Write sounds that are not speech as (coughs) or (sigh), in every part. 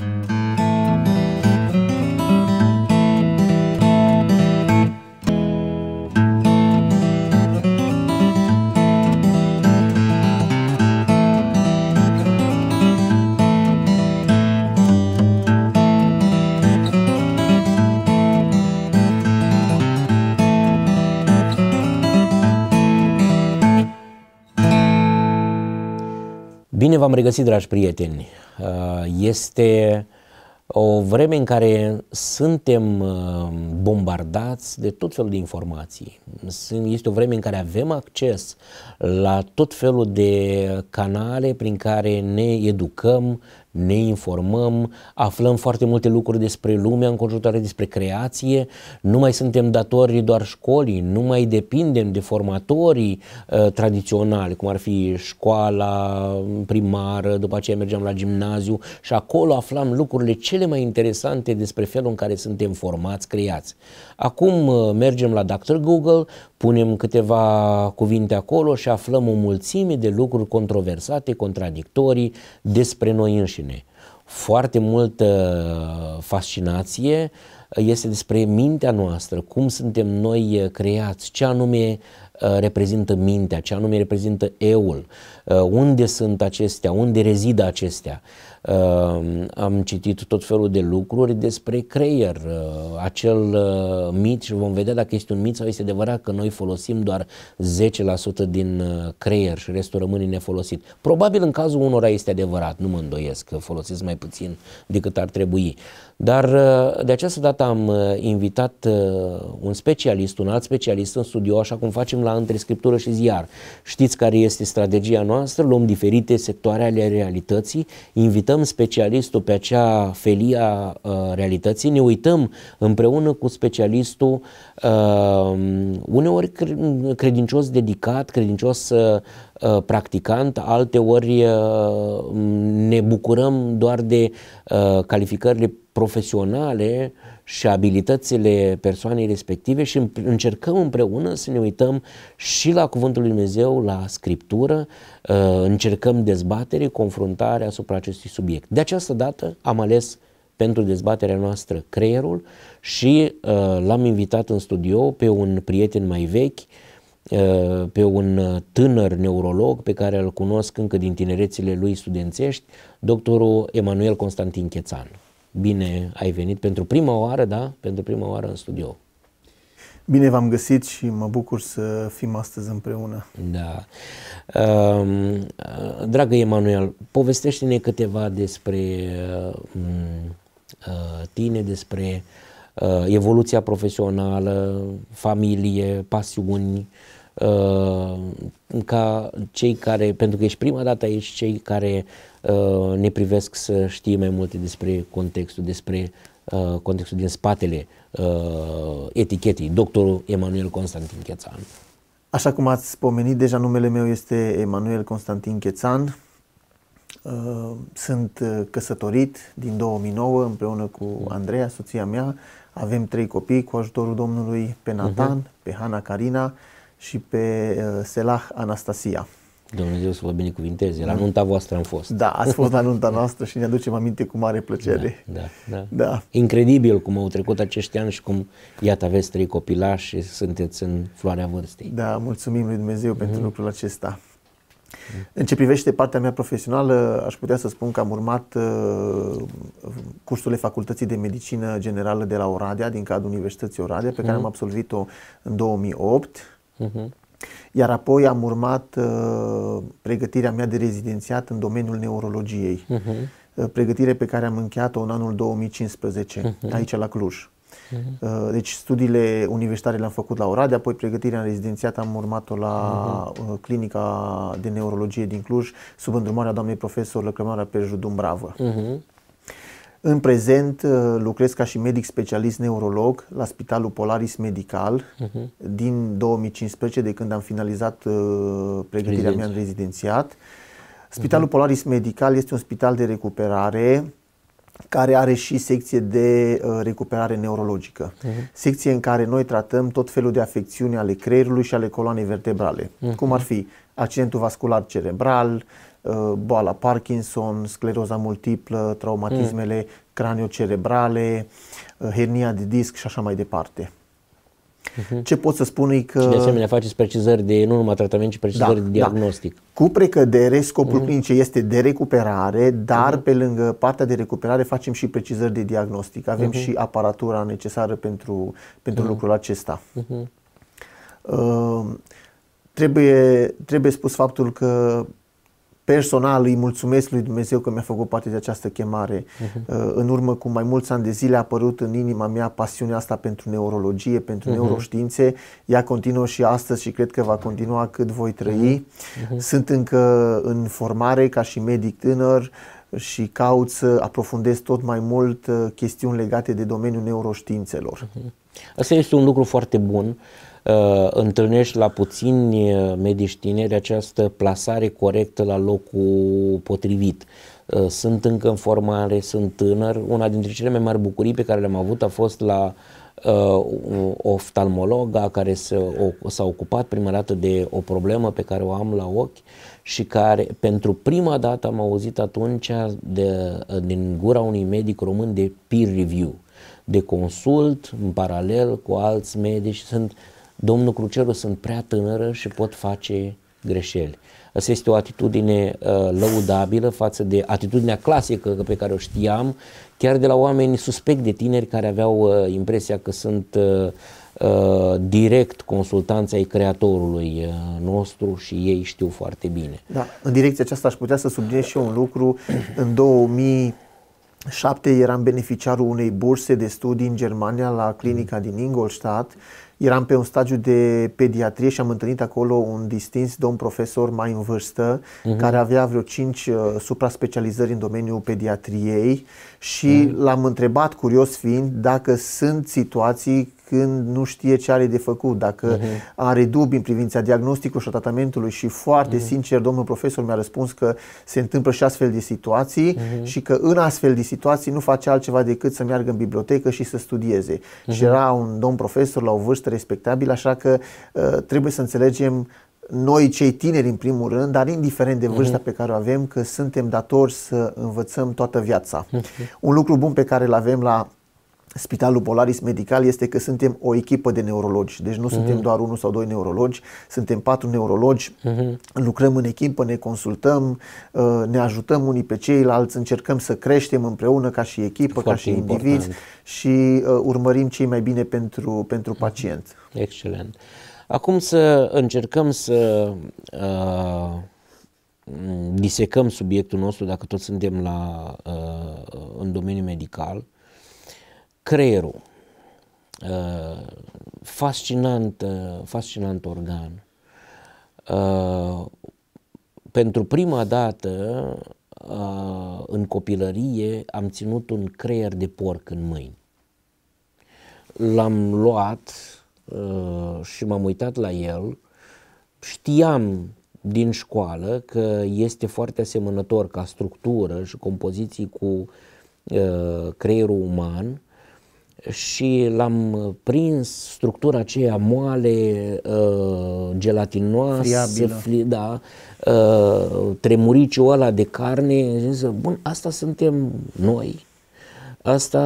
Bine v-am regăsit, dragi prieteni! Este o vreme în care suntem uh, bombardați de tot felul de informații. Este o vreme în care avem acces la tot felul de canale prin care ne educăm, ne informăm, aflăm foarte multe lucruri despre lumea înconjurătoare, despre creație, nu mai suntem datori doar școlii, nu mai depindem de formatorii uh, tradiționali, cum ar fi școala primară, după aceea mergeam la gimnaziu și acolo aflam lucrurile cele mai interesante despre felul în care suntem formați, creați. Acum uh, mergem la Dr. Google, punem câteva cuvinte acolo și aflăm o mulțime de lucruri controversate, contradictorii despre noi înșine rușine. Foarte multă uh, fascinație uh, este despre mintea noastră, cum suntem noi uh, creați, ce anume reprezintă mintea, ce anume reprezintă eul, unde sunt acestea, unde rezidă acestea. Ehm, am citit tot felul de lucruri despre creier, eh, acel eh, mit și vom vedea dacă este un mit sau este adevărat că noi folosim doar 10% din eh, creier și restul rămâne nefolosit. Probabil în cazul unora este adevărat, nu mă îndoiesc că folosesc mai puțin decât ar trebui. Dar de această dată am invitat un specialist, un alt specialist în studio, așa cum facem la între scriptură și ziar. Știți care este strategia noastră? Luăm diferite sectoare ale realității, invităm uităm specialistul pe acea felia uh, realității, ne uităm împreună cu specialistul uh, uneori credincios dedicat, credincios uh, uh, practicant, alteori uh, ne bucurăm doar de uh, calificările profesionale uh, și abilitățile persoanei respective și încercăm împreună să ne uităm și la Cuvântul Lui Dumnezeu, la Scriptură, uh, încercăm dezbatere, confruntare asupra acestui subiect. De această dată am ales pentru dezbaterea noastră creierul și uh, l-am invitat în studio pe un prieten mai vechi, uh, pe un tânăr neurolog pe care îl cunosc încă din tinerețile lui studențești, doctorul Emanuel Constantin Chețan. Bine ai venit pentru prima oară, da? Pentru prima oară în studio. Bine v-am găsit și mă bucur să fim astăzi împreună. Da. Um, dragă Emanuel, povestește-ne câteva despre uh, uh, tine, despre uh, evoluția profesională, familie, pasiuni, ca cei care, pentru că ești prima dată aici, cei care Uh, ne privesc să știe mai multe despre contextul, despre uh, contextul din spatele uh, etichetei, doctorul Emanuel Constantin Chețan. Așa cum ați pomenit, deja numele meu este Emanuel Constantin Chețan. Sunt căsătorit din 2009 împreună cu Andreea, soția mea. Avem trei copii cu ajutorul Domnului pe Nathan, uh-huh. pe Hana Carina și pe Selah Anastasia. Dumnezeu să vă binecuvinteze. La nunta voastră am fost. Da, ați fost la nunta noastră și ne aducem aminte cu mare plăcere. Da, da, da. da. Incredibil cum au trecut acești ani și cum, iată, aveți trei copilași și sunteți în floarea vârstei. Da, mulțumim lui Dumnezeu mm-hmm. pentru mhm. lucrul acesta. În ce privește partea mea profesională, aș putea să spun că am urmat uh, cursurile Facultății de Medicină Generală de la Oradea, din cadrul Universității Oradea, pe care mm-hmm. am absolvit-o în 2008. Iar apoi am urmat uh, pregătirea mea de rezidențiat în domeniul neurologiei, uh-huh. pregătire pe care am încheiat-o în anul 2015, uh-huh. Mhm. aici la Cluj. Uh-huh. deci studiile universitare le-am făcut la Oradea, apoi pregătirea în rezidențiat am urmat-o la uh-huh. clinica de neurologie din Cluj, sub îndrumarea doamnei profesor Lăcrămara Perjudumbravă. Uh-huh. În prezent uh, lucrez ca și medic specialist neurolog la Spitalul Polaris Medical uh-huh. din 2015, de când am finalizat uh, pregătirea Rezidenția. mea în rezidențiat. Spitalul uh-huh. Polaris Medical este un spital de recuperare care are și secție de uh, recuperare neurologică. Uh-huh. Secție în care noi tratăm tot felul de afecțiuni ale creierului și ale coloanei vertebrale, uh-huh. cum ar fi accidentul vascular cerebral, uh, Uh, boala Parkinson, scleroza multiplă, traumatismele mm. craniocerebrale, uh, hernia de disc și așa mai departe. Mhm. Ce pot să spun e că... Și de asemenea faceți precizări de, nu numai tratament, ci precizări da, de da. diagnostic. Da. Cu precădere, scopul uh-huh. clinice este de recuperare, dar mm-hmm. pe lângă partea de recuperare facem și precizări de diagnostic. Avem mm-hmm. și aparatura necesară pentru, pentru mm-hmm. lucrul acesta. Mm-hmm. Uh, trebuie, trebuie spus faptul că Personal îi mulțumesc lui Dumnezeu că mi-a făcut parte de această chemare. Uh-huh. În urmă cu mai mulți ani de zile a apărut în inima mea pasiunea asta pentru neurologie, pentru uh-huh. neuroștiințe. Ea continuă și astăzi și cred că va continua cât voi trăi. Uh-huh. Sunt încă în formare ca și medic tânăr și caut să aprofundez tot mai mult uh, chestiuni legate de domeniul neuroștiințelor. Uh-huh. Asta este un lucru foarte bun uh, întâlnești la puțini uh, medici tineri această plasare corectă la locul potrivit. Uh, sunt încă în formare, sunt tânăr. Una dintre cele mai mari bucurii pe care le-am avut a fost la uh, oftalmologa care o, s-a ocupat prima dată de o problemă pe care o am la ochi și care pentru prima dată am auzit atunci de, din gura unui medic român de peer review, de consult în paralel cu alți medici. Sunt uh, domnul Cruceru sunt prea tânără și pot face greșeli. Asta este o atitudine uh, lăudabilă față de atitudinea clasică pe care o știam, chiar de la oameni suspect de tineri care aveau uh, impresia că sunt uh, uh, direct consultanța ai creatorului uh, nostru și ei știu foarte bine. Da, în direcția aceasta aș putea să subliniez și eu un lucru. În 2000 7 eram beneficiarul unei burse de studii în Germania la clinica din Ingolstadt. Eram pe un stagiu de pediatrie și am întâlnit acolo un distins domn profesor mai în vârstă, uh-huh. care avea vreo 5 uh, supra-specializări în domeniul pediatriei și uh-huh. l-am întrebat, curios fiind, dacă sunt situații când nu știe ce are de făcut, dacă uh-huh. are dubii în privința diagnosticului și tratamentului și foarte uh-huh. sincer domnul profesor mi-a răspuns că se întâmplă și astfel de situații uh-huh. și că în astfel de situații nu face altceva decât să meargă în bibliotecă și să studieze. Uh-huh. Și era un domn profesor la o vârstă respectabilă, așa că uh, trebuie să înțelegem noi cei tineri în primul rând, dar indiferent de vârsta uh-huh. pe care o avem, că suntem datori să învățăm toată viața. Uh-huh. Un lucru bun pe care îl avem la Spitalul Polaris Medical este că suntem o echipă de neurologi, deci nu uh-huh. suntem mhm. doar unul sau doi neurologi, suntem patru neurologi, uh-huh. lucrăm în echipă, ne consultăm, uh, ne ajutăm unii pe ceilalți, încercăm să creștem împreună ca și echipă, Foarte ca și important. indivizi și uh, urmărim cei mai bine pentru, pentru uh-huh. pacient. Excelent. Acum să încercăm să uh, disecăm subiectul nostru, dacă tot suntem la, uh, în domeniul medical. Uh, creierul. Uh, fascinant, uh, fascinant organ. Uh, pentru prima dată în copilărie am ținut un creier de porc în mâini. L-am luat și m-am uitat la el. Știam din școală că este foarte asemănător ca structură și compoziții cu uh, creierul uman, și l-am uh, prins, structura aceea moale, uh, gelatinoasă, Friabilă. fli, da, uh, tremuriciul ăla de carne, zis, bun, asta suntem noi, asta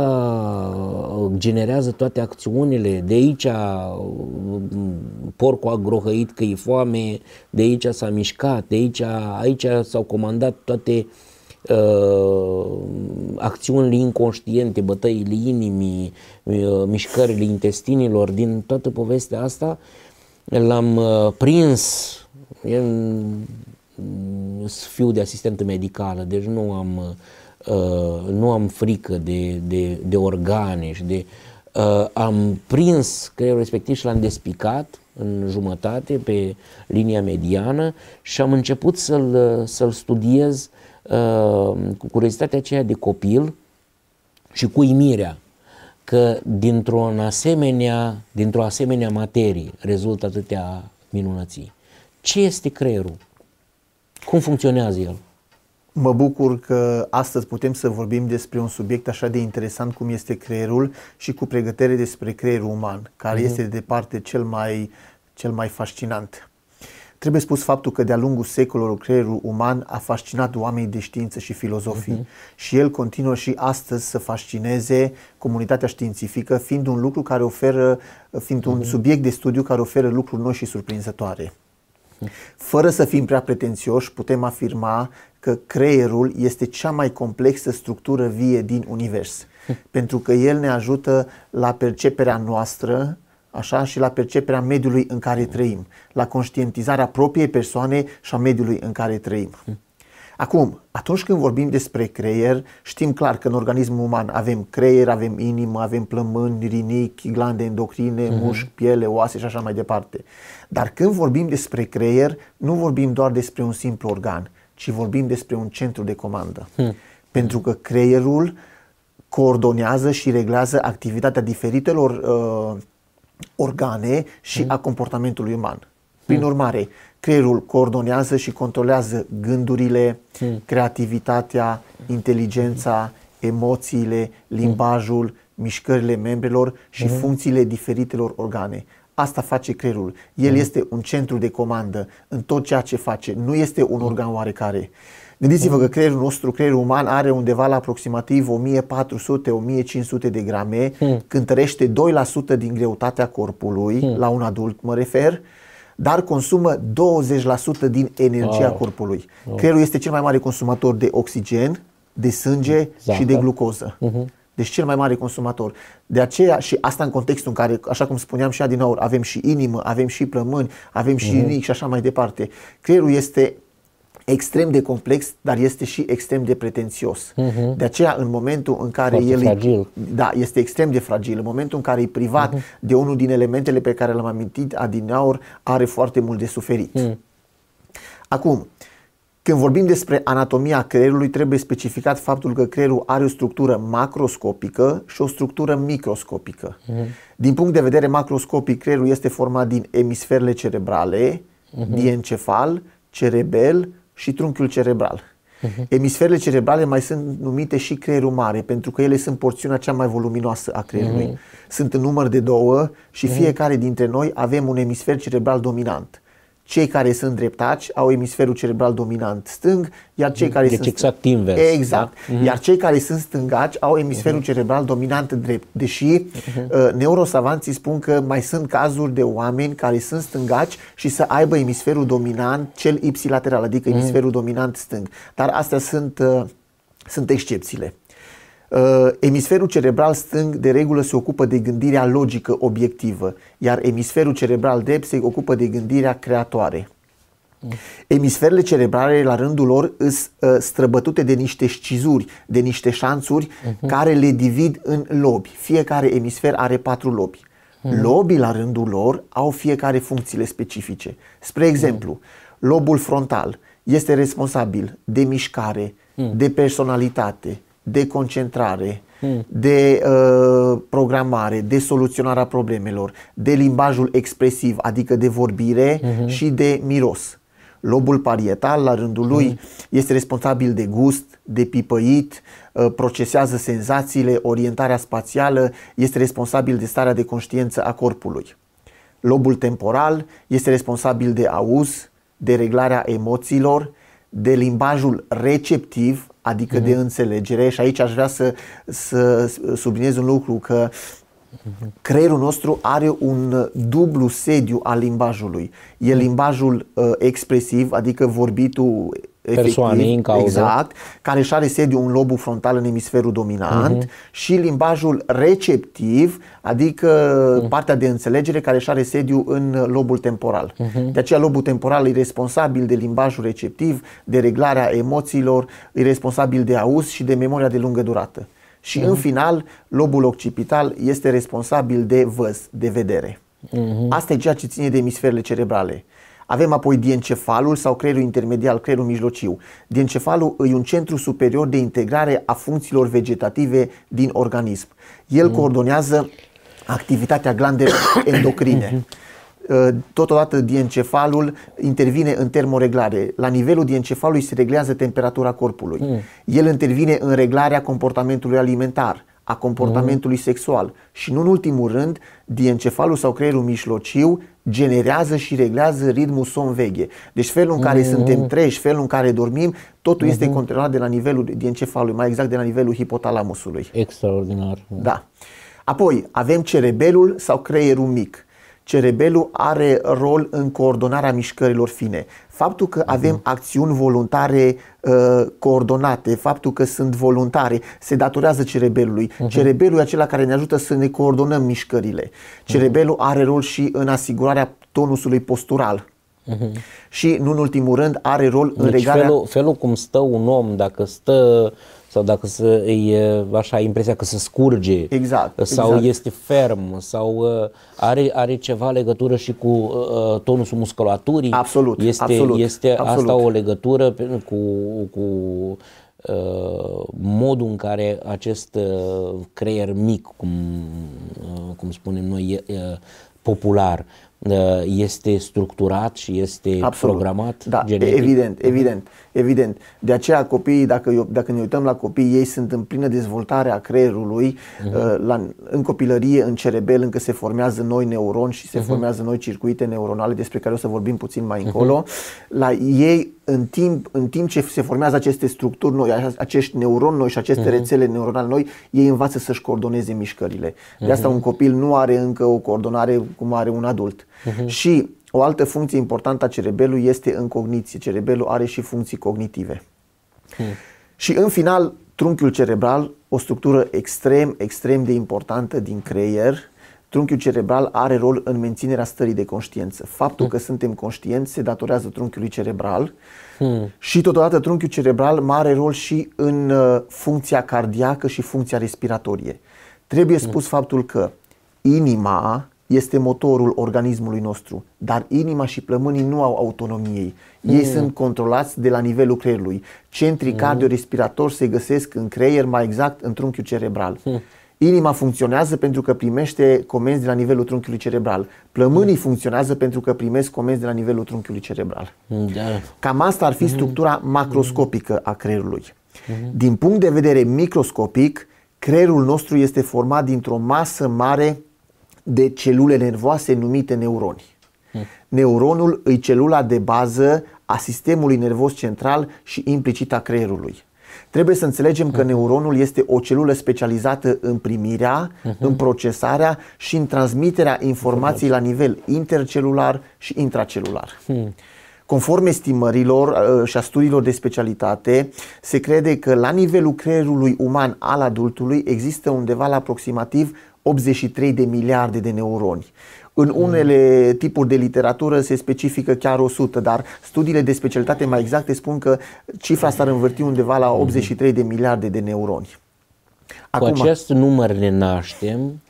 uh, generează toate acțiunile, de aici uh, porcul a grohăit că e foame, de aici s-a mișcat, de aici, aici s-au comandat toate uh, uh, acțiunile inconștiente, bătăile inimii, uh, mișcările intestinilor, din toată povestea asta, l-am uh, prins. în fiu de asistentă medicală, deci nu am, uh, nu am frică de, de, de organe și de... Uh, am prins creierul respectiv și l-am despicat în jumătate pe linia mediană și am început să-l, să-l studiez cu curiozitatea aceea de copil și cu imirea că dintr-o asemenea, dintr-o asemenea materie rezultă atâtea minunății. Ce este creierul? Cum funcționează el? Mă bucur că astăzi putem să vorbim despre un subiect așa de interesant cum este creierul și cu pregătire despre creierul uman, care uh-huh. este de departe cel mai, cel mai fascinant. Trebuie spus faptul că de-a lungul secolelor creierul uman a fascinat oamenii de știință și filozofii uh-huh. și el continuă și astăzi să fascineze comunitatea științifică, fiind un lucru care oferă, fiind uh-huh. un mhm. subiect de studiu care oferă lucruri noi și surprinzătoare. Mhm. Fără să fim prea pretențioși, putem afirma că creierul este cea mai complexă structură vie din univers, pentru că el ne ajută la perceperea noastră așa și la perceperea mediului în care trăim, la conștientizarea propriei persoane și a mediului în care trăim. Acum, atunci când vorbim despre creier, știm clar că în organismul uman avem creier, avem inimă, avem plămâni, rinichi, glande endocrine, uh-huh. mușchi, piele, oase și așa mai departe. Dar când vorbim despre creier, nu vorbim doar despre un simplu organ, ci vorbim despre un centru de comandă. Uh-huh. Pentru că creierul coordonează și reglează activitatea diferitelor uh, organe și mhm. a comportamentului uman. Mhm. Prin urmare, creierul coordonează și controlează gândurile, mhm. creativitatea, inteligența, emoțiile, limbajul, mișcările membrelor și funcțiile diferitelor organe. Asta face creierul. El este un centru de comandă în tot ceea ce face. Nu este un organ oarecare. Gândiți-vă mm. că creierul nostru, creierul uman, are undeva la aproximativ 1400-1500 de grame, hmm. cântărește 2% din greutatea corpului, hmm. la un adult mă refer, dar consumă 20% din energia wow. corpului. Wow. Creierul este cel mai mare consumator de oxigen, de sânge exact. și de da. glucoză. Uh-huh. Deci cel mai mare consumator. De aceea și asta în contextul în care, așa cum spuneam și adinaur, avem și inimă, avem și plămâni, avem și uh-huh. Mm-hmm. nic și așa mai departe. Creierul este extrem de complex, dar este și extrem de pretențios. Uh-huh. De aceea, în momentul în care Foarte el fragil. da, este extrem de fragil, în momentul în care e privat uh-huh. de unul din elementele pe care l-am amintit, Adinaur are foarte mult de suferit. Uh-huh. Acum, când vorbim despre anatomia creierului, trebuie specificat faptul că creierul are o structură macroscopică și o structură microscopică. Uh-huh. Din punct de vedere macroscopic, creierul este format din emisferele cerebrale, uh-huh. diencefal, cerebel, și trunchiul cerebral. Mhm. Emisferele cerebrale mai sunt numite și creierul mare, pentru că ele sunt porțiunea cea mai voluminoasă a creierului. Mhm. Sunt în număr de două și mhm. fiecare dintre noi avem un emisfer cerebral dominant cei care sunt dreptaci au emisferul cerebral dominant stâng, iar cei care deci sunt exact invers. Da? Exact. Da? Mm-hmm. Iar cei care sunt stângaci au emisferul mm-hmm. cerebral dominant drept. Deși mm-hmm. uh, neurosavanții spun că mai sunt cazuri de oameni care sunt stângaci și să aibă emisferul dominant cel ipsilateral, adică mm-hmm. emisferul dominant stâng. Dar astea sunt uh, sunt excepțiile. Uh, emisferul cerebral stâng de regulă se ocupă de gândirea logică obiectivă, iar emisferul cerebral drept se ocupă de gândirea creatoare. Emisferele cerebrale, la rândul lor, sunt uh, străbătute de niște scizuri, de niște șanțuri uh-huh. care le divid în lobi. Fiecare emisfer are patru lobi. Uh-huh. Lobii, la rândul lor, au fiecare funcțiile specifice. Spre mhm. exemplu, uh-huh. lobul frontal este responsabil de mișcare, uh-huh. de personalitate, de concentrare, hmm. de uh, programare, de soluționarea problemelor, de limbajul expresiv, adică de vorbire hmm. și de miros. Lobul parietal, la rândul lui, hmm. este responsabil de gust, de pipăit, uh, procesează senzațiile, orientarea spațială, este responsabil de starea de conștiință a corpului. Lobul temporal este responsabil de auz, de reglarea emoțiilor, de limbajul receptiv, adică mm-hmm. de înțelegere și aici aș vrea să, să subliniez un lucru că Creierul nostru are un dublu sediu al limbajului. E mhm. limbajul uh, expresiv, adică vorbitul persoanei în cauză. Exact, care își are sediu în lobul frontal în emisferul dominant uh-huh. și limbajul receptiv, adică uh-huh. partea de înțelegere care își are sediu în lobul temporal. Uh-huh. De aceea lobul temporal e responsabil de limbajul receptiv, de reglarea emoțiilor, e responsabil de auz și de memoria de lungă durată. Și uh-huh. în final, lobul occipital este responsabil de văz, de vedere. Uh-huh. Asta e ceea ce ține de emisferele cerebrale. Avem apoi diencefalul sau creierul intermedial, creierul mijlociu. Diencefalul e un centru superior de integrare a funcțiilor vegetative din organism. El mm. coordonează activitatea glandelor (coughs) endocrine. Mhm. Uh, totodată diencefalul intervine în termoreglare. La nivelul diencefalului se reglează temperatura corpului. Mm. El intervine în reglarea comportamentului alimentar a comportamentului mm. sexual și nu în ultimul rând, diencefalul sau creierul mijlociu generează și reglează ritmul somn-veghe. Deci felul în care mm. suntem treși, felul în care dormim, totul mm-hmm. este controlat de la nivelul diencefalului, mai exact de la nivelul hipotalamusului. Extraordinar. Da. Apoi avem cerebelul sau creierul mic cerebelul are rol în coordonarea mișcărilor fine. Faptul că avem mhm. acțiuni voluntare uh, coordonate, faptul că sunt voluntare, se datorează cerebelului. Uh-huh. Mhm. Cerebelul e acela care ne ajută să ne coordonăm mișcările. Cerebelul mhm. are rol și în asigurarea tonusului postural. Uh-huh. Și, nu în ultimul rând, are rol deci în regarea... Felul, felul cum stă un om, dacă stă sau dacă să, îi, așa, impresia că se scurge exact, sau exact. este ferm sau are, are ceva legătură și cu uh, tonusul musculaturii. Absolut, este, absolut. Este absolut. asta o legătură cu, cu uh, modul în care acest uh, creier mic, cum, uh, cum spunem noi, uh, popular, este structurat și este Absolut. programat? Da, genetic. evident, evident. Evident, de aceea copiii, dacă, dacă ne uităm la copii, ei sunt în plină dezvoltare a creierului, uh-huh. la, în copilărie, în cerebel, încă se formează noi neuroni și se uh-huh. formează noi circuite neuronale, despre care o să vorbim puțin mai mhm. încolo. Uh-huh. La ei, în timp, în timp ce se formează aceste structuri noi, acești neuroni noi și aceste uh-huh. rețele neuronale noi, ei învață să-și coordoneze mișcările. De asta uh-huh. un copil nu are încă o coordonare cum are un adult. Uh-huh. Și o altă funcție importantă a cerebelului este în cogniție. Cerebelul are și funcții cognitive. Hmm. Și în final, trunchiul cerebral, o structură extrem, extrem de importantă din creier, trunchiul cerebral are rol în menținerea stării de conștiință. Faptul hmm. că suntem conștienți se datorează trunchiului cerebral hmm. și totodată trunchiul cerebral are rol și în uh, funcția cardiacă și funcția respiratorie. Trebuie hmm. spus hmm. faptul că inima este motorul organismului nostru, dar inima și plămânii nu au autonomiei. Ei mm. sunt controlați de la nivelul creierului. Centrii mm. cardiorespiratori se găsesc în creier, mai exact în trunchiul cerebral. Mm. Inima funcționează pentru că primește comenzi de la nivelul trunchiului cerebral. Plămânii mm. funcționează pentru că primesc comenzi de la nivelul trunchiului cerebral. Hm, da. Cam asta ar fi structura mm. macroscopică a creierului. Mm. Din punct de vedere microscopic, creierul nostru este format dintr-o masă mare de celule nervoase numite neuroni. Hmm. Neuronul e celula de bază a sistemului nervos central și implicit a creierului. Trebuie să înțelegem că hmm. neuronul este o celulă specializată în primirea, hmm. în procesarea și în transmiterea informației la nivel intercelular și intracelular. Conform estimărilor uh, și a studiilor de specialitate, se crede că la nivelul creierului uman al adultului există undeva la aproximativ 83 de miliarde de neuroni. În mm. unele tipuri de literatură se specifică chiar 100, dar studiile de specialitate mai exacte spun că cifra s-ar învârti undeva la 83 mm. de miliarde de neuroni. Acum, Cu acest număr ne naștem.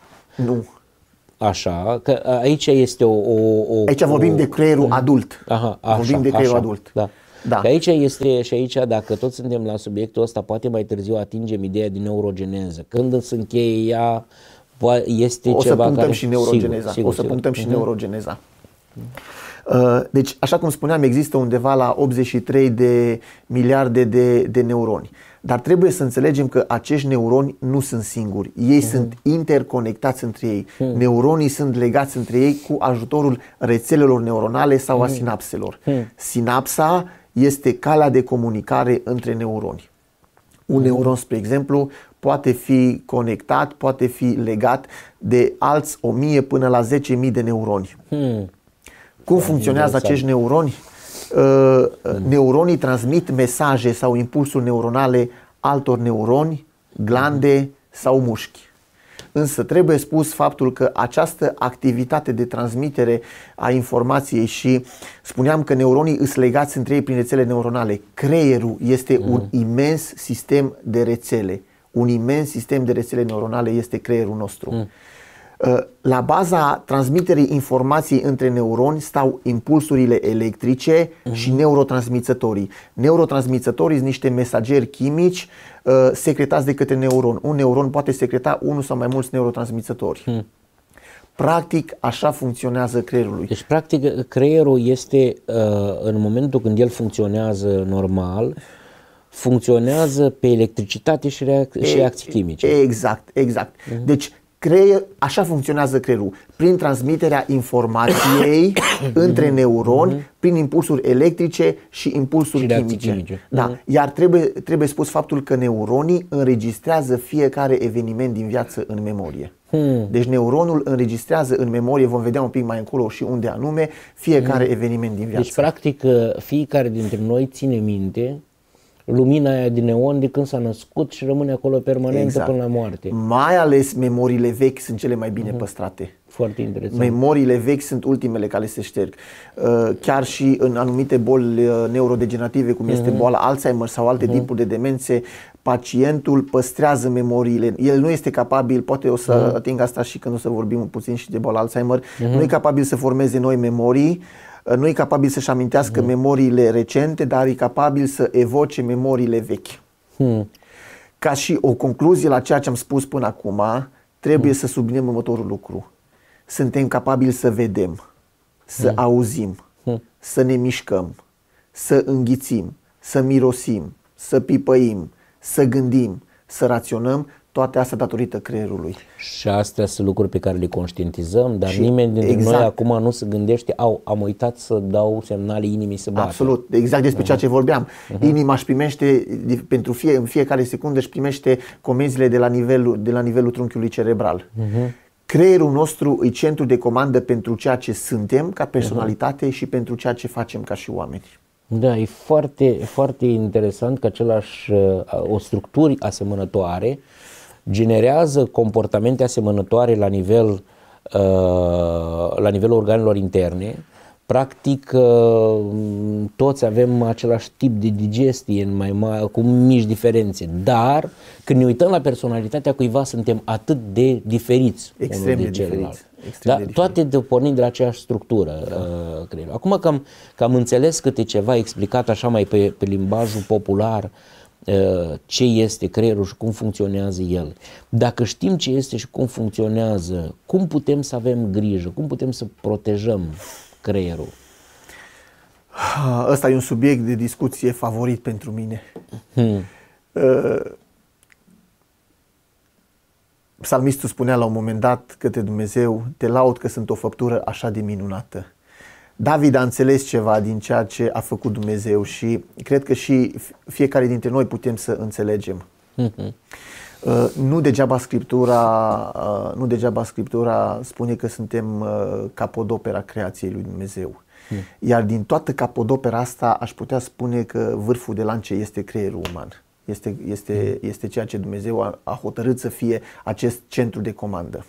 Nu. Așa, că aici este o... o, o aici vorbim o, de creierul adult. Aha, așa, vorbim de creierul așa, adult. Da. Da. Că aici este și aici, dacă tot suntem la subiectul ăsta, poate mai târziu atingem ideea de neurogeneză. Când se încheie ea, este o ceva să punctăm care... și neurogeneza. Sigur, sigur, o să sigur. punctăm și uh-huh. neurogeneza. Uh, deci, așa cum spuneam, există undeva la 83 de miliarde de, de neuroni. Dar trebuie să înțelegem că acești neuroni nu sunt singuri. Ei mm-hmm. sunt interconectați între ei. Mm-hmm. Neuronii sunt legați între ei cu ajutorul rețelelor neuronale sau mm-hmm. sinapselor. Mm-hmm. Sinapsa este calea de comunicare între neuroni. Un mhm. neuron, spre exemplu, poate fi conectat, poate fi legat de alți 1000 până la 10.000 de neuroni. Hmm. Cum funcționează acești neuroni? Uh, hmm. neuronii transmit mesaje sau impulsuri neuronale altor neuroni, glande hmm. sau mușchi. Însă trebuie spus faptul că această activitate de transmitere a informației și spuneam că neuronii îs legați între ei prin rețele neuronale. Creierul este mm. un imens sistem de rețele un imens sistem de rețele neuronale este creierul nostru. Mm. Uh, la baza transmiterii informației între neuroni stau impulsurile electrice uh-huh. și neurotransmițătorii. Neurotransmițătorii sunt niște mesageri chimici uh, secretați de către neuron. Un neuron poate secreta unul sau mai mulți neurotransmițători. Uh-huh. Practic, așa funcționează creierul Deci, practic, creierul este, uh, în momentul când el funcționează normal, uh, funcționează pe electricitate și, reac- e, și reacții chimice. Exact, exact. Uh-huh. Deci creier, așa funcționează creierul, prin transmiterea informației (coughs) între mhm. neuroni, uh-huh. prin impulsuri electrice și impulsuri și chimice. chimice. Da, mm-hmm. iar trebuie, trebuie spus faptul că neuronii înregistrează fiecare eveniment din viață în memorie. Hmm. Deci neuronul înregistrează în memorie, vom vedea un pic mai încolo și unde anume, fiecare mm. eveniment din deci, viață. Deci practic fiecare dintre noi ține minte lumina aia din neon de când s-a născut și rămâne acolo permanentă exact. până la moarte. Mai ales memoriile vechi sunt cele mai bine uh-huh. păstrate. Foarte interesant. Memoriile vechi sunt ultimele care se șterg. Uh, chiar și în anumite boli uh, neurodegenerative, cum este uh-huh. boala Alzheimer sau alte uh-huh. tipuri de demențe, pacientul păstrează memoriile. El nu este capabil, poate o să uh-huh. ating asta și când o să vorbim puțin și de boala Alzheimer, uh-huh. nu e capabil să formeze noi memorii, uh, Uh, nu e capabil să-și amintească hmm. memoriile recente, dar e capabil să evoce memoriile vechi. Hmm. Ca și o concluzie la ceea ce am spus până acum, trebuie hmm. să subliniem următorul lucru. Suntem capabili să vedem, să hmm. auzim, hmm. să ne mișcăm, să înghițim, să mirosim, să pipăim, să gândim, să raționăm toate astea datorită creierului. Și astea sunt lucruri pe care le conștientizăm, dar și nimeni dintre exact. noi acum nu se gândește, au, am uitat să dau semnale inimii să bată. Absolut, exact despre uh-huh. ceea ce mhm. vorbeam. Uh-huh. Inima își primește, pentru fie, în fiecare secundă își primește comenzile de la nivelul, de la nivelul trunchiului cerebral. Uh-huh. Creierul nostru e centru de comandă pentru ceea ce suntem ca personalitate uh-huh. și pentru ceea ce facem ca și oameni. Da, e foarte, foarte interesant că același, uh, o structuri asemănătoare generează comportamente asemănătoare la nivel uh, la nivelul organelor interne. Practic, uh, toți avem același tip de digestie mai mai, cu mici diferențe, dar când ne uităm la personalitatea cuiva, suntem atât de diferiți. Extrem de, de diferiți. Extrem da, de toate de pornind de la aceeași structură, uh, da. uh, cred. Acum că am, că am înțeles câte ceva explicat așa mai pe, pe limbajul popular uh, Ă, ce este creierul și cum funcționează el. Dacă știm ce este și cum funcționează, cum putem să avem grijă, cum putem să protejăm creierul? Ăsta e un subiect de discuție favorit pentru mine. Hmm. Ă, psalmistul spunea la un moment dat către Dumnezeu, te laud că sunt o făptură așa de minunată. David a înțeles ceva din ceea ce a făcut Dumnezeu și cred că și fiecare dintre noi putem să înțelegem. Mhm. Uh, nu degeaba Scriptura, uh, nu degeaba Scriptura spune că suntem uh, capodopera creației lui Dumnezeu. Mm. Iar din toată capodopera asta aș putea spune că vârful de lance este creierul uman. Este, este, mm. este ceea ce Dumnezeu a, a hotărât să fie acest centru de comandă.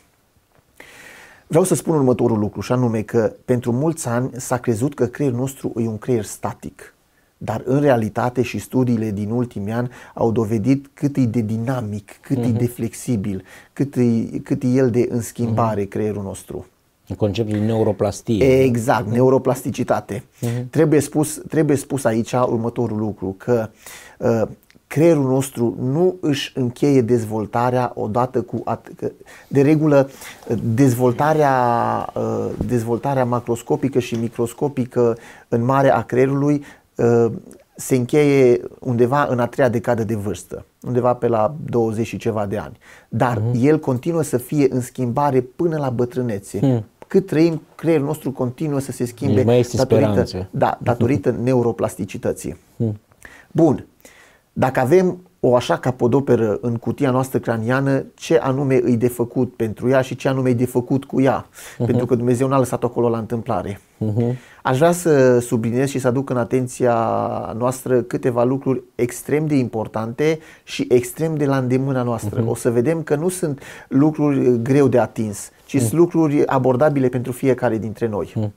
Vreau să spun următorul lucru, și anume că pentru mulți ani s-a crezut că creierul nostru e un creier static, dar în realitate și studiile din ultimii ani au dovedit cât e de dinamic, cât uh-huh. e mhm. de flexibil, cât e, cât e el de în schimbare uh-huh. creierul nostru. Conceptul neuroplastie. Exact, mhm. neuroplasticitate. Uh-huh. Trebuie, spus, trebuie spus aici următorul lucru, că uh, creierul nostru nu își încheie dezvoltarea odată cu... At- de regulă, dezvoltarea, uh, dezvoltarea macroscopică și microscopică în mare a creierului uh, se încheie undeva în a treia decadă de vârstă, undeva pe la 20 și ceva de ani. Dar mm. el continuă să fie în schimbare până la bătrânețe. Mm. Cât trăim, creierul nostru continuă să se deci schimbe datorită, da, datorită neuroplasticității. Mm. Bun. Uh, dacă avem o așa capodoperă în cutia noastră craniană, ce anume îi de făcut pentru ea și ce anume îi de făcut cu ea, uh-huh. pentru că Dumnezeu n-a lăsat acolo la întâmplare. Uh-huh. Aș vrea să subliniez și să aduc în atenția noastră câteva lucruri extrem de importante și extrem de la îndemâna noastră. Uh-huh. O să vedem că nu sunt lucruri greu de atins, ci uh-huh. sunt lucruri abordabile pentru fiecare dintre noi. Uh-huh.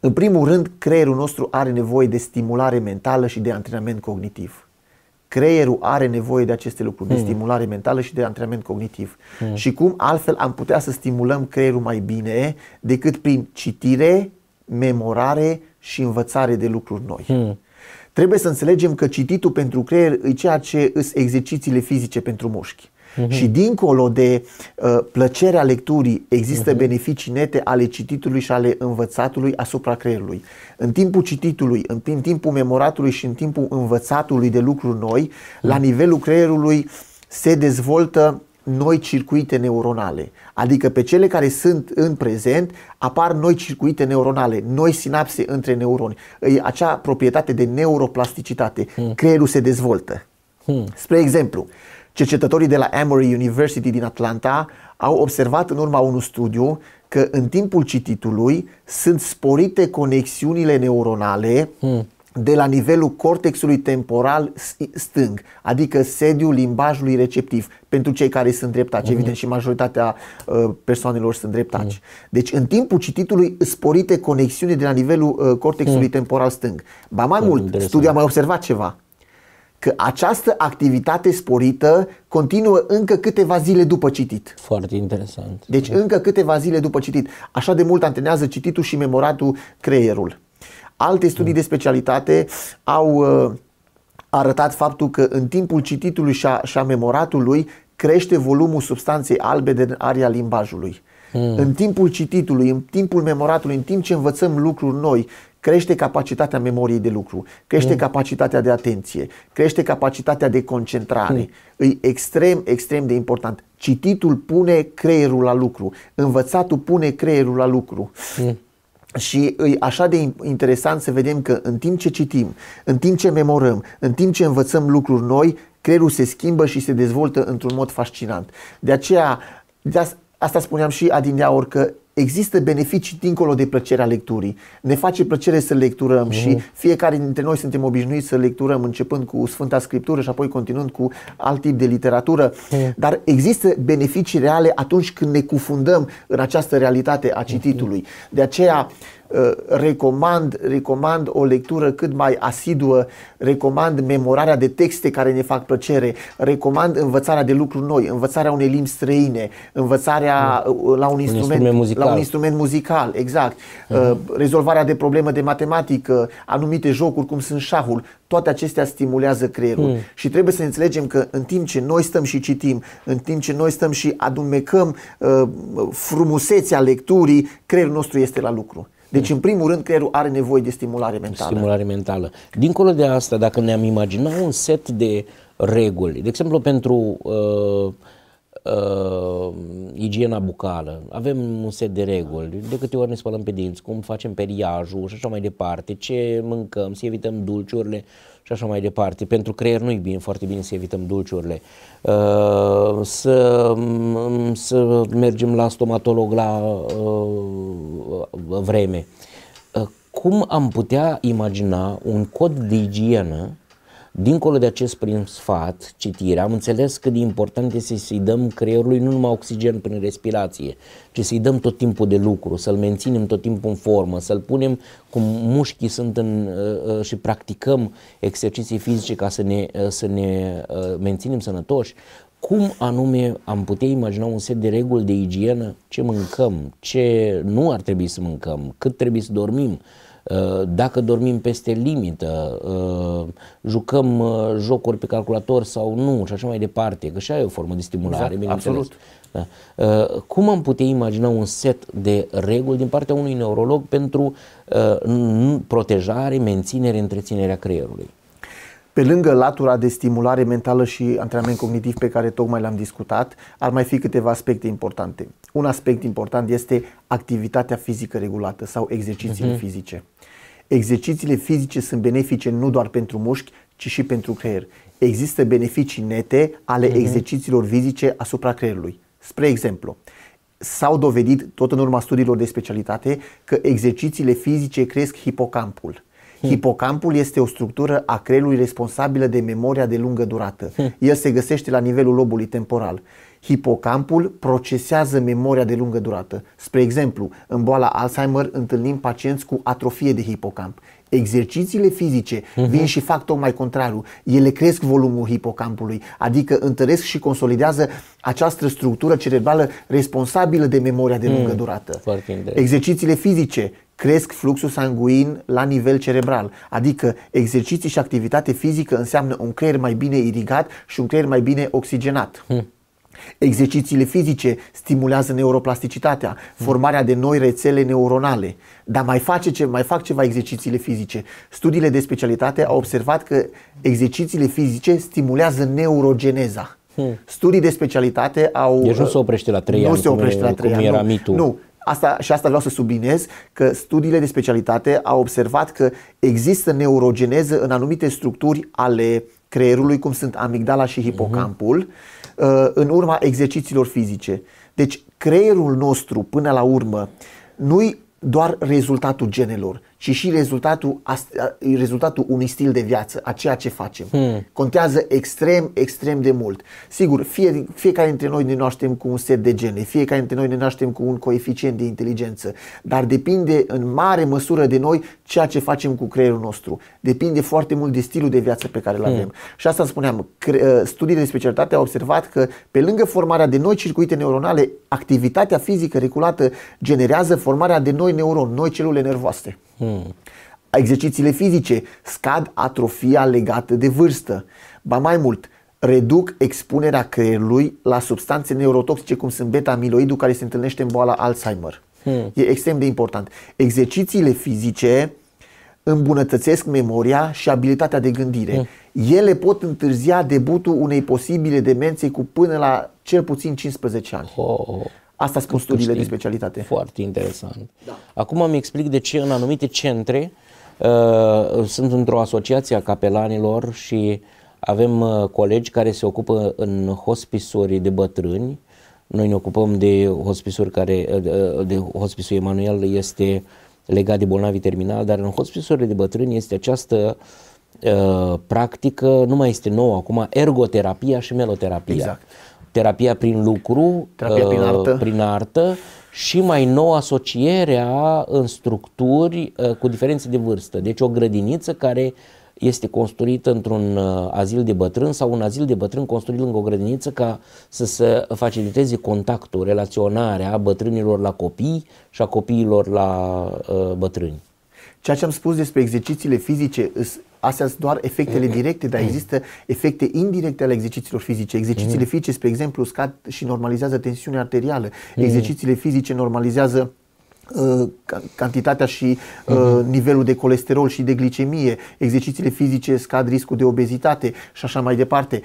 În primul rând, creierul nostru are nevoie de stimulare mentală și de antrenament cognitiv creierul are nevoie de aceste lucruri, de hmm. stimulare mentală și de antrenament cognitiv. Hmm. Și cum altfel am putea să stimulăm creierul mai bine decât prin citire, memorare și învățare de lucruri noi. Hmm. Trebuie să înțelegem că cititul pentru creier e ceea ce sunt exercițiile fizice pentru mușchi. Uh-huh. Și dincolo de uh, plăcerea lecturii, există uh-huh. beneficii nete ale cititului și ale învățatului asupra creierului. În timpul cititului, în timpul memoratului și în timpul învățatului de lucruri noi, uh-huh. la mhm. nivelul creierului se dezvoltă noi circuite neuronale. Adică pe cele care sunt în prezent apar noi circuite neuronale, noi sinapse între neuroni. E acea proprietate de neuroplasticitate. Hmm. Creierul se dezvoltă. Hmm. Spre exemplu, Cercetătorii de la Emory University din Atlanta au observat în urma unui studiu că în timpul cititului sunt sporite conexiunile neuronale hmm. de la nivelul cortexului temporal stâng, adică sediul limbajului receptiv, pentru cei care sunt dreptaci. Hmm. Evident, și majoritatea uh, persoanelor sunt dreptaci. Hmm. Deci, în timpul cititului sporite conexiuni de la nivelul uh, cortexului hmm. temporal stâng. Ba mai mult, studiul a mai observat ceva că această activitate sporită continuă încă câteva zile după citit. Foarte interesant. Deci încă câteva zile după citit. Așa de mult antenează cititul și memoratul creierul. Alte studii de specialitate au uh, arătat faptul că în timpul cititului și a, și a memoratului crește volumul substanței albe din area limbajului. Hmm. În timpul cititului, în timpul memoratului, în timp ce învățăm lucruri noi, crește capacitatea memoriei de lucru, crește mm. capacitatea de atenție, crește capacitatea de concentrare. Mm. E extrem, extrem de important. Cititul pune creierul la lucru, învățatul pune creierul la lucru. Mm. Și e așa de interesant să vedem că în timp ce citim, în timp ce memorăm, în timp ce învățăm lucruri noi, creierul se schimbă și se dezvoltă într-un mod fascinant. De aceea, de asta spuneam și adineaori că există beneficii dincolo de plăcerea lecturii. Ne face plăcere să lecturăm mm. și fiecare dintre noi suntem obișnuiți să lecturăm începând cu Sfânta Scriptură și apoi continuând cu alt tip de literatură, mm. dar există beneficii reale atunci când ne cufundăm în această realitate a mm-hmm. cititului. De aceea Eh, recomand, recomand o lectură cât mai asiduă, recomand memorarea de texte care ne fac plăcere, recomand învățarea de lucruri noi, învățarea unei limbi străine, învățarea mm. Eh, la un, un instrument, instrument la un instrument muzical, exact, mm. rezolvarea de probleme de matematică, anumite jocuri cum sunt șahul, toate acestea stimulează creierul. Mm. Și trebuie să înțelegem că în timp ce noi stăm și citim, în timp ce noi stăm și adunmecăm frumusețea lecturii, creierul nostru este la lucru. Deci, în primul rând, creierul are nevoie de stimulare mentală. Stimulare mentală. Dincolo de asta, dacă ne-am imaginat un set de reguli, de exemplu, pentru uh, uh, igiena bucală, avem un set de reguli, de câte ori ne spălăm pe dinți, cum facem periajul și așa mai departe, ce mâncăm, să evităm dulciurile și așa mai departe. Pentru creier nu-i bine, foarte bine să evităm dulciurile. Uh, să, mm, să mergem la stomatolog la uh, vreme. Uh, cum am putea imagina un cod de igienă Dincolo de acest prim sfat, citire, am înțeles cât de important este să-i dăm creierului nu numai oxigen prin respirație, ci să-i dăm tot timpul de lucru, să-l menținem tot timpul în formă, să-l punem cum mușchii sunt în, uh, uh, și practicăm exerciții fizice ca să ne, uh, să ne menținem sănătoși. Cum anume am putea imagina un set de reguli de igienă, ce mâncăm, ce nu ar trebui să mâncăm, cât trebuie să dormim, Uh, dacă dormim peste limită, uh, jucăm uh, jocuri pe calculator sau nu și așa mai departe, că și aia e o formă de stimulare. Exact, absolut. Da. Cum am putea imagina un set de reguli din partea unui neurolog pentru protejare, menținere, întreținerea creierului? pe lângă latura de stimulare mentală și antrenament cognitiv pe care tocmai l-am discutat, ar mai fi câteva aspecte importante. Un aspect important este activitatea fizică regulată sau exercițiile uh-huh. fizice. Exercițiile fizice sunt benefice nu doar pentru mușchi, ci și pentru creier. Există beneficii nete ale uh-huh. exercițiilor fizice asupra creierului. Spre exemplu, s-au dovedit, tot în urma studiilor de specialitate, că exercițiile fizice cresc hipocampul Hmm. Hipocampul este o structură a creierului responsabilă de memoria de lungă durată. Hmm. El se găsește la nivelul lobului temporal. Hipocampul procesează memoria de lungă durată. Spre exemplu, în boala Alzheimer întâlnim pacienți cu atrofie de hipocamp. Exercițiile fizice hmm. vin și fac tocmai contrariu. Ele cresc volumul hipocampului, adică întăresc și consolidează această structură cerebrală responsabilă de memoria de lungă durată. Exercițiile fizice cresc fluxul sanguin la nivel cerebral, adică exerciții și activitate fizică înseamnă un creier mai bine irigat și un creier mai bine oxigenat. Hmm. Exercițiile fizice stimulează neuroplasticitatea, hmm. formarea de noi rețele neuronale. Dar mai, face ce, mai fac ceva exercițiile fizice. Studiile de specialitate au observat că exercițiile fizice stimulează neurogeneza. Hmm. Studii de specialitate au... Deci nu se uh, oprește la 3 ani. Nu se oprește la 3 ani. Era nu. mitul. nu, Asta, și asta vreau să subliniez că studiile de specialitate au observat că există neurogeneză în anumite structuri ale creierului, cum sunt amigdala și hipocampul, uh-huh. în urma exercițiilor fizice. Deci creierul nostru, până la urmă, nu-i doar rezultatul genelor, și și rezultatul, rezultatul unui stil de viață, a ceea ce facem. Hmm. Contează extrem, extrem de mult. Sigur, fie, fiecare dintre noi ne naștem cu un set de gene, fiecare dintre noi ne naștem cu un coeficient de inteligență, dar depinde în mare măsură de noi ceea ce facem cu creierul nostru. Depinde foarte mult de stilul de viață pe care îl hmm. avem. Hmm. Și asta spuneam, cre- ă, studiile de specialitate au observat că pe lângă formarea de noi circuite neuronale, activitatea fizică regulată generează formarea de noi neuroni, noi celule nervoase. Hmm. Exercițiile fizice scad atrofia legată de vârstă. Ba mai mult, reduc expunerea creierului la substanțe neurotoxice cum sunt beta-amiloidul care se întâlnește în boala Alzheimer. Hmm. E extrem de important. Exercițiile fizice îmbunătățesc memoria și abilitatea de gândire. Hmm. Ele pot întârzia debutul unei posibile demențe cu până la cel puțin 15 ani. Oh. Asta spun studiile de specialitate. Foarte interesant. Da. Acum îmi explic de ce în anumite centre uh, sunt într-o asociație a capelanilor și avem uh, colegi care se ocupă în hospisuri de bătrâni. Noi ne ocupăm de hospisuri care, uh, de uh, hospisul Emanuel este legat de bolnavi terminal, dar în hospisuri de bătrâni este această uh, practică, nu mai este nouă acum, ergoterapia și meloterapia. Exact terapia prin lucru, terapia uh, prin, artă. prin artă și mai nou asocierea în structuri uh, cu diferențe de vârstă. Deci o grădiniță care este construită într-un uh, azil de bătrân sau un azil de bătrân construit lângă o grădiniță ca să se faciliteze contactul, relaționarea bătrânilor la copii și a copiilor la uh, bătrâni. Ceea ce am spus despre exercițiile fizice sunt Astea sunt doar efectele mm-hmm. directe, dar mm-hmm. există efecte indirecte ale exercițiilor fizice. Exercițiile mm-hmm. fizice, spre exemplu, scad și normalizează tensiunea arterială. Exercițiile fizice normalizează uh, cantitatea și uh-huh. nivelul de colesterol și de glicemie, exercițiile fizice scad riscul de obezitate și așa mai departe.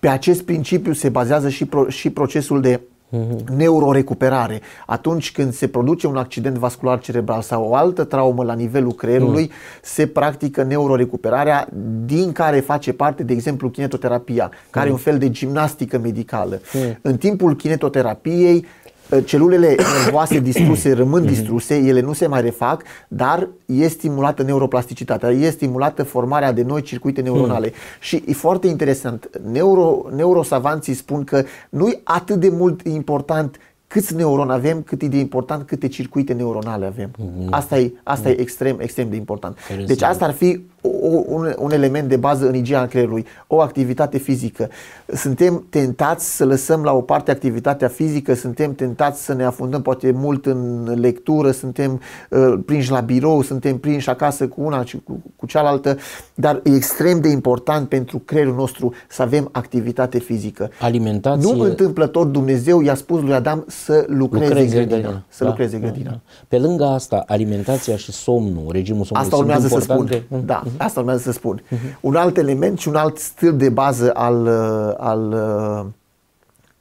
Pe acest principiu se bazează și, pro- și procesul de Mhm. neurorecuperare. Atunci când se produce un accident vascular cerebral sau o altă traumă la nivelul creierului, mm. se practică neurorecuperarea din care face parte, de exemplu, kinetoterapia, care mm. e mhm. un fel de gimnastică medicală. Mm. În timpul kinetoterapiei, Ă, celulele (coughs) nervoase distruse rămân distruse, ele nu se mai refac, dar e stimulată neuroplasticitatea, e stimulată formarea de noi circuite hmm. neuronale. Și e foarte interesant, neuro, neurosavanții spun că nu e atât de mult important câți neuroni avem, cât e de important câte circuite neuronale avem. Hmm. Asta e, asta e hmm. extrem, extrem de important. Deci asta ar fi o, un, un element de bază în igiena creierului, o activitate fizică. Suntem tentați să lăsăm la o parte activitatea fizică, suntem tentați să ne afundăm poate mult în lectură, suntem uh, prinși la birou, suntem prinși acasă cu una și cu, cu cealaltă, dar e extrem de important pentru creierul nostru să avem activitate fizică. Alimentație. Nu întâmplător Dumnezeu i-a spus lui Adam să lucreze, lucreze grădina, grădina. Să da, lucreze grădina. Da, da. Pe lângă asta, alimentația și somnul, regimul somnului Asta urmează să spun. Da. Mhm. Asta urmează să spun. Uh-huh. Un alt element și un alt stil de bază al, uh, al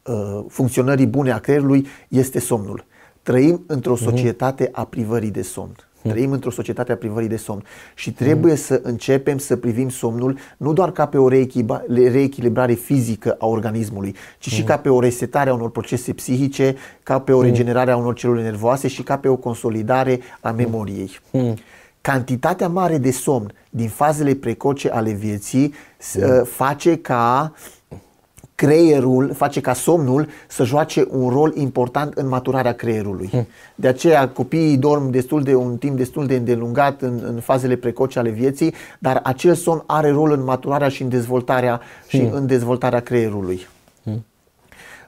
uh, uh, funcționării bune a creierului este somnul. Trăim într-o mhm. societate uh-huh. a privării de somn. Trăim într-o societate a privării de somn și trebuie mm. să începem să privim somnul nu doar ca pe o reechilibrare fizică a organismului, ci mm. și ca pe o resetare a unor procese psihice, ca pe o regenerare a unor celule nervoase și ca pe o consolidare a memoriei. Mm cantitatea mare de somn din fazele precoce ale vieții mm. Uh, face ca creierul, face ca somnul să joace un rol important în maturarea creierului. Mm. De aceea copiii dorm destul de un timp destul de îndelungat în, în fazele precoce ale vieții, dar acel somn are rol în maturarea și în dezvoltarea și mm. în dezvoltarea creierului. Mm.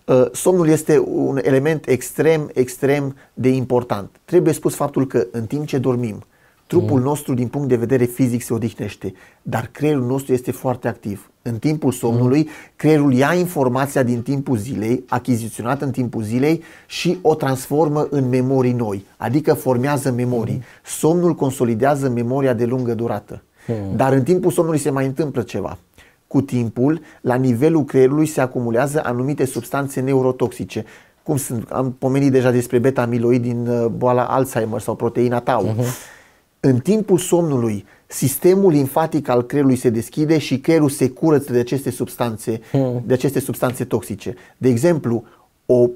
Uh, somnul este un element extrem, extrem de important. Trebuie spus faptul că în timp ce dormim, Trupul mm. nostru, din punct de vedere fizic, se odihnește, dar creierul nostru este foarte activ. În timpul somnului, mm. creierul ia informația din timpul zilei, achiziționată în timpul zilei, și o transformă în memorii noi, adică formează memorii. Mm. Somnul consolidează memoria de lungă durată. Dar în timpul somnului se mai întâmplă ceva. Cu timpul, la nivelul creierului se acumulează anumite substanțe neurotoxice, cum sunt, am pomenit deja despre beta-amiloid din uh, boala Alzheimer sau proteina tau. Uh-huh în timpul somnului, sistemul limfatic al creierului se deschide și creierul se curăță de aceste substanțe, hmm. de aceste substanțe toxice. De exemplu, o,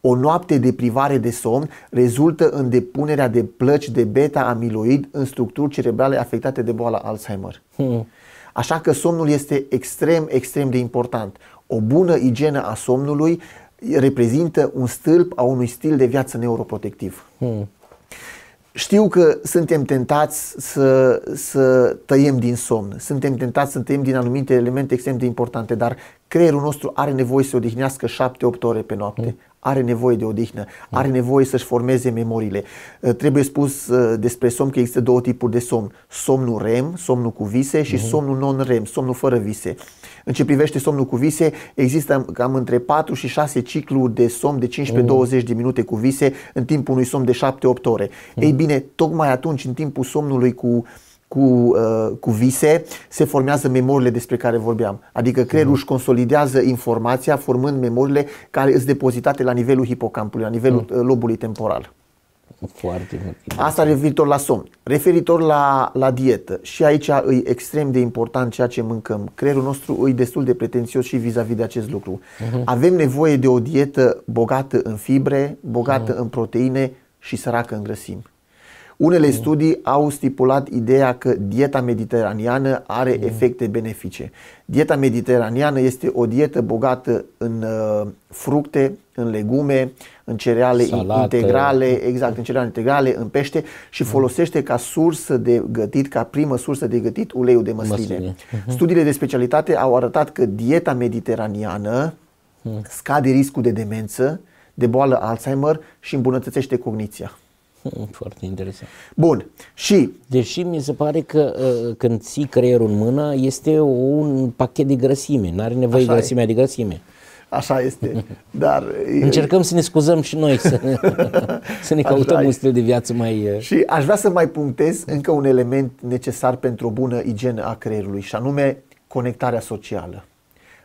o noapte de privare de somn rezultă în depunerea de plăci de beta-amiloid în structuri cerebrale afectate de boala Alzheimer. Hmm. Așa că somnul este extrem, extrem de important. O bună igienă a somnului reprezintă un stâlp a unui stil de viață neuroprotectiv. Hmm. Știu că suntem tentați să, să tăiem din somn, suntem tentați să tăiem din anumite elemente extrem de importante, dar creierul nostru are nevoie să odihnească 7-8 ore pe noapte. Mm. Are nevoie de odihnă, mm. are nevoie să-și formeze memoriile. Uh, trebuie spus uh, despre somn că există două tipuri de somn. Somnul REM, somnul cu vise și mm-hmm. somnul non-REM, somnul fără vise. În ce privește somnul cu vise, există cam între 4 și 6 cicluri de somn de 15-20 de minute cu vise în timpul unui somn de 7-8 ore. Mm. Ei bine, tocmai atunci, în timpul somnului cu cu, uh, cu vise, se formează memoriile despre care vorbeam. Adică creierul mm. își consolidează informația formând memoriile care sunt depozitate la nivelul hipocampului, la nivelul mm. Uh, lobului temporal. Foarte motivat. Asta referitor la somn. Referitor la, la dietă. Și aici e extrem de important ceea ce mâncăm. Creierul nostru e destul de pretențios și vis-a-vis de acest lucru. Uh-huh. Avem nevoie de o dietă bogată în fibre, bogată uh-huh. în proteine și săracă în grăsimi. Unele studii au stipulat ideea că dieta mediteraneană are efecte benefice. Dieta mediteraneană este o dietă bogată în uh, fructe, în legume, în cereale Salată. integrale, exact, în cereale integrale, în pește și folosește ca sursă de gătit, ca primă sursă de gătit, uleiul de măsline. măsline. Mhm. Studiile de specialitate au arătat că dieta mediteraneană mhm. scade riscul de demență, de boală Alzheimer și îmbunătățește cogniția. Mm, foarte interesant. Bun. Și? Deși mi se pare că uh, când ții creierul în mână, este un pachet de grăsime. Nu are nevoie de grăsimea e. de grăsime. Așa este. (laughs) Dar Încercăm să ne scuzăm și noi, să ne, (laughs) să ne căutăm un stil de viață mai... Uh, și aș vrea să mai punctez încă un element necesar pentru o bună igienă a creierului și anume conectarea socială.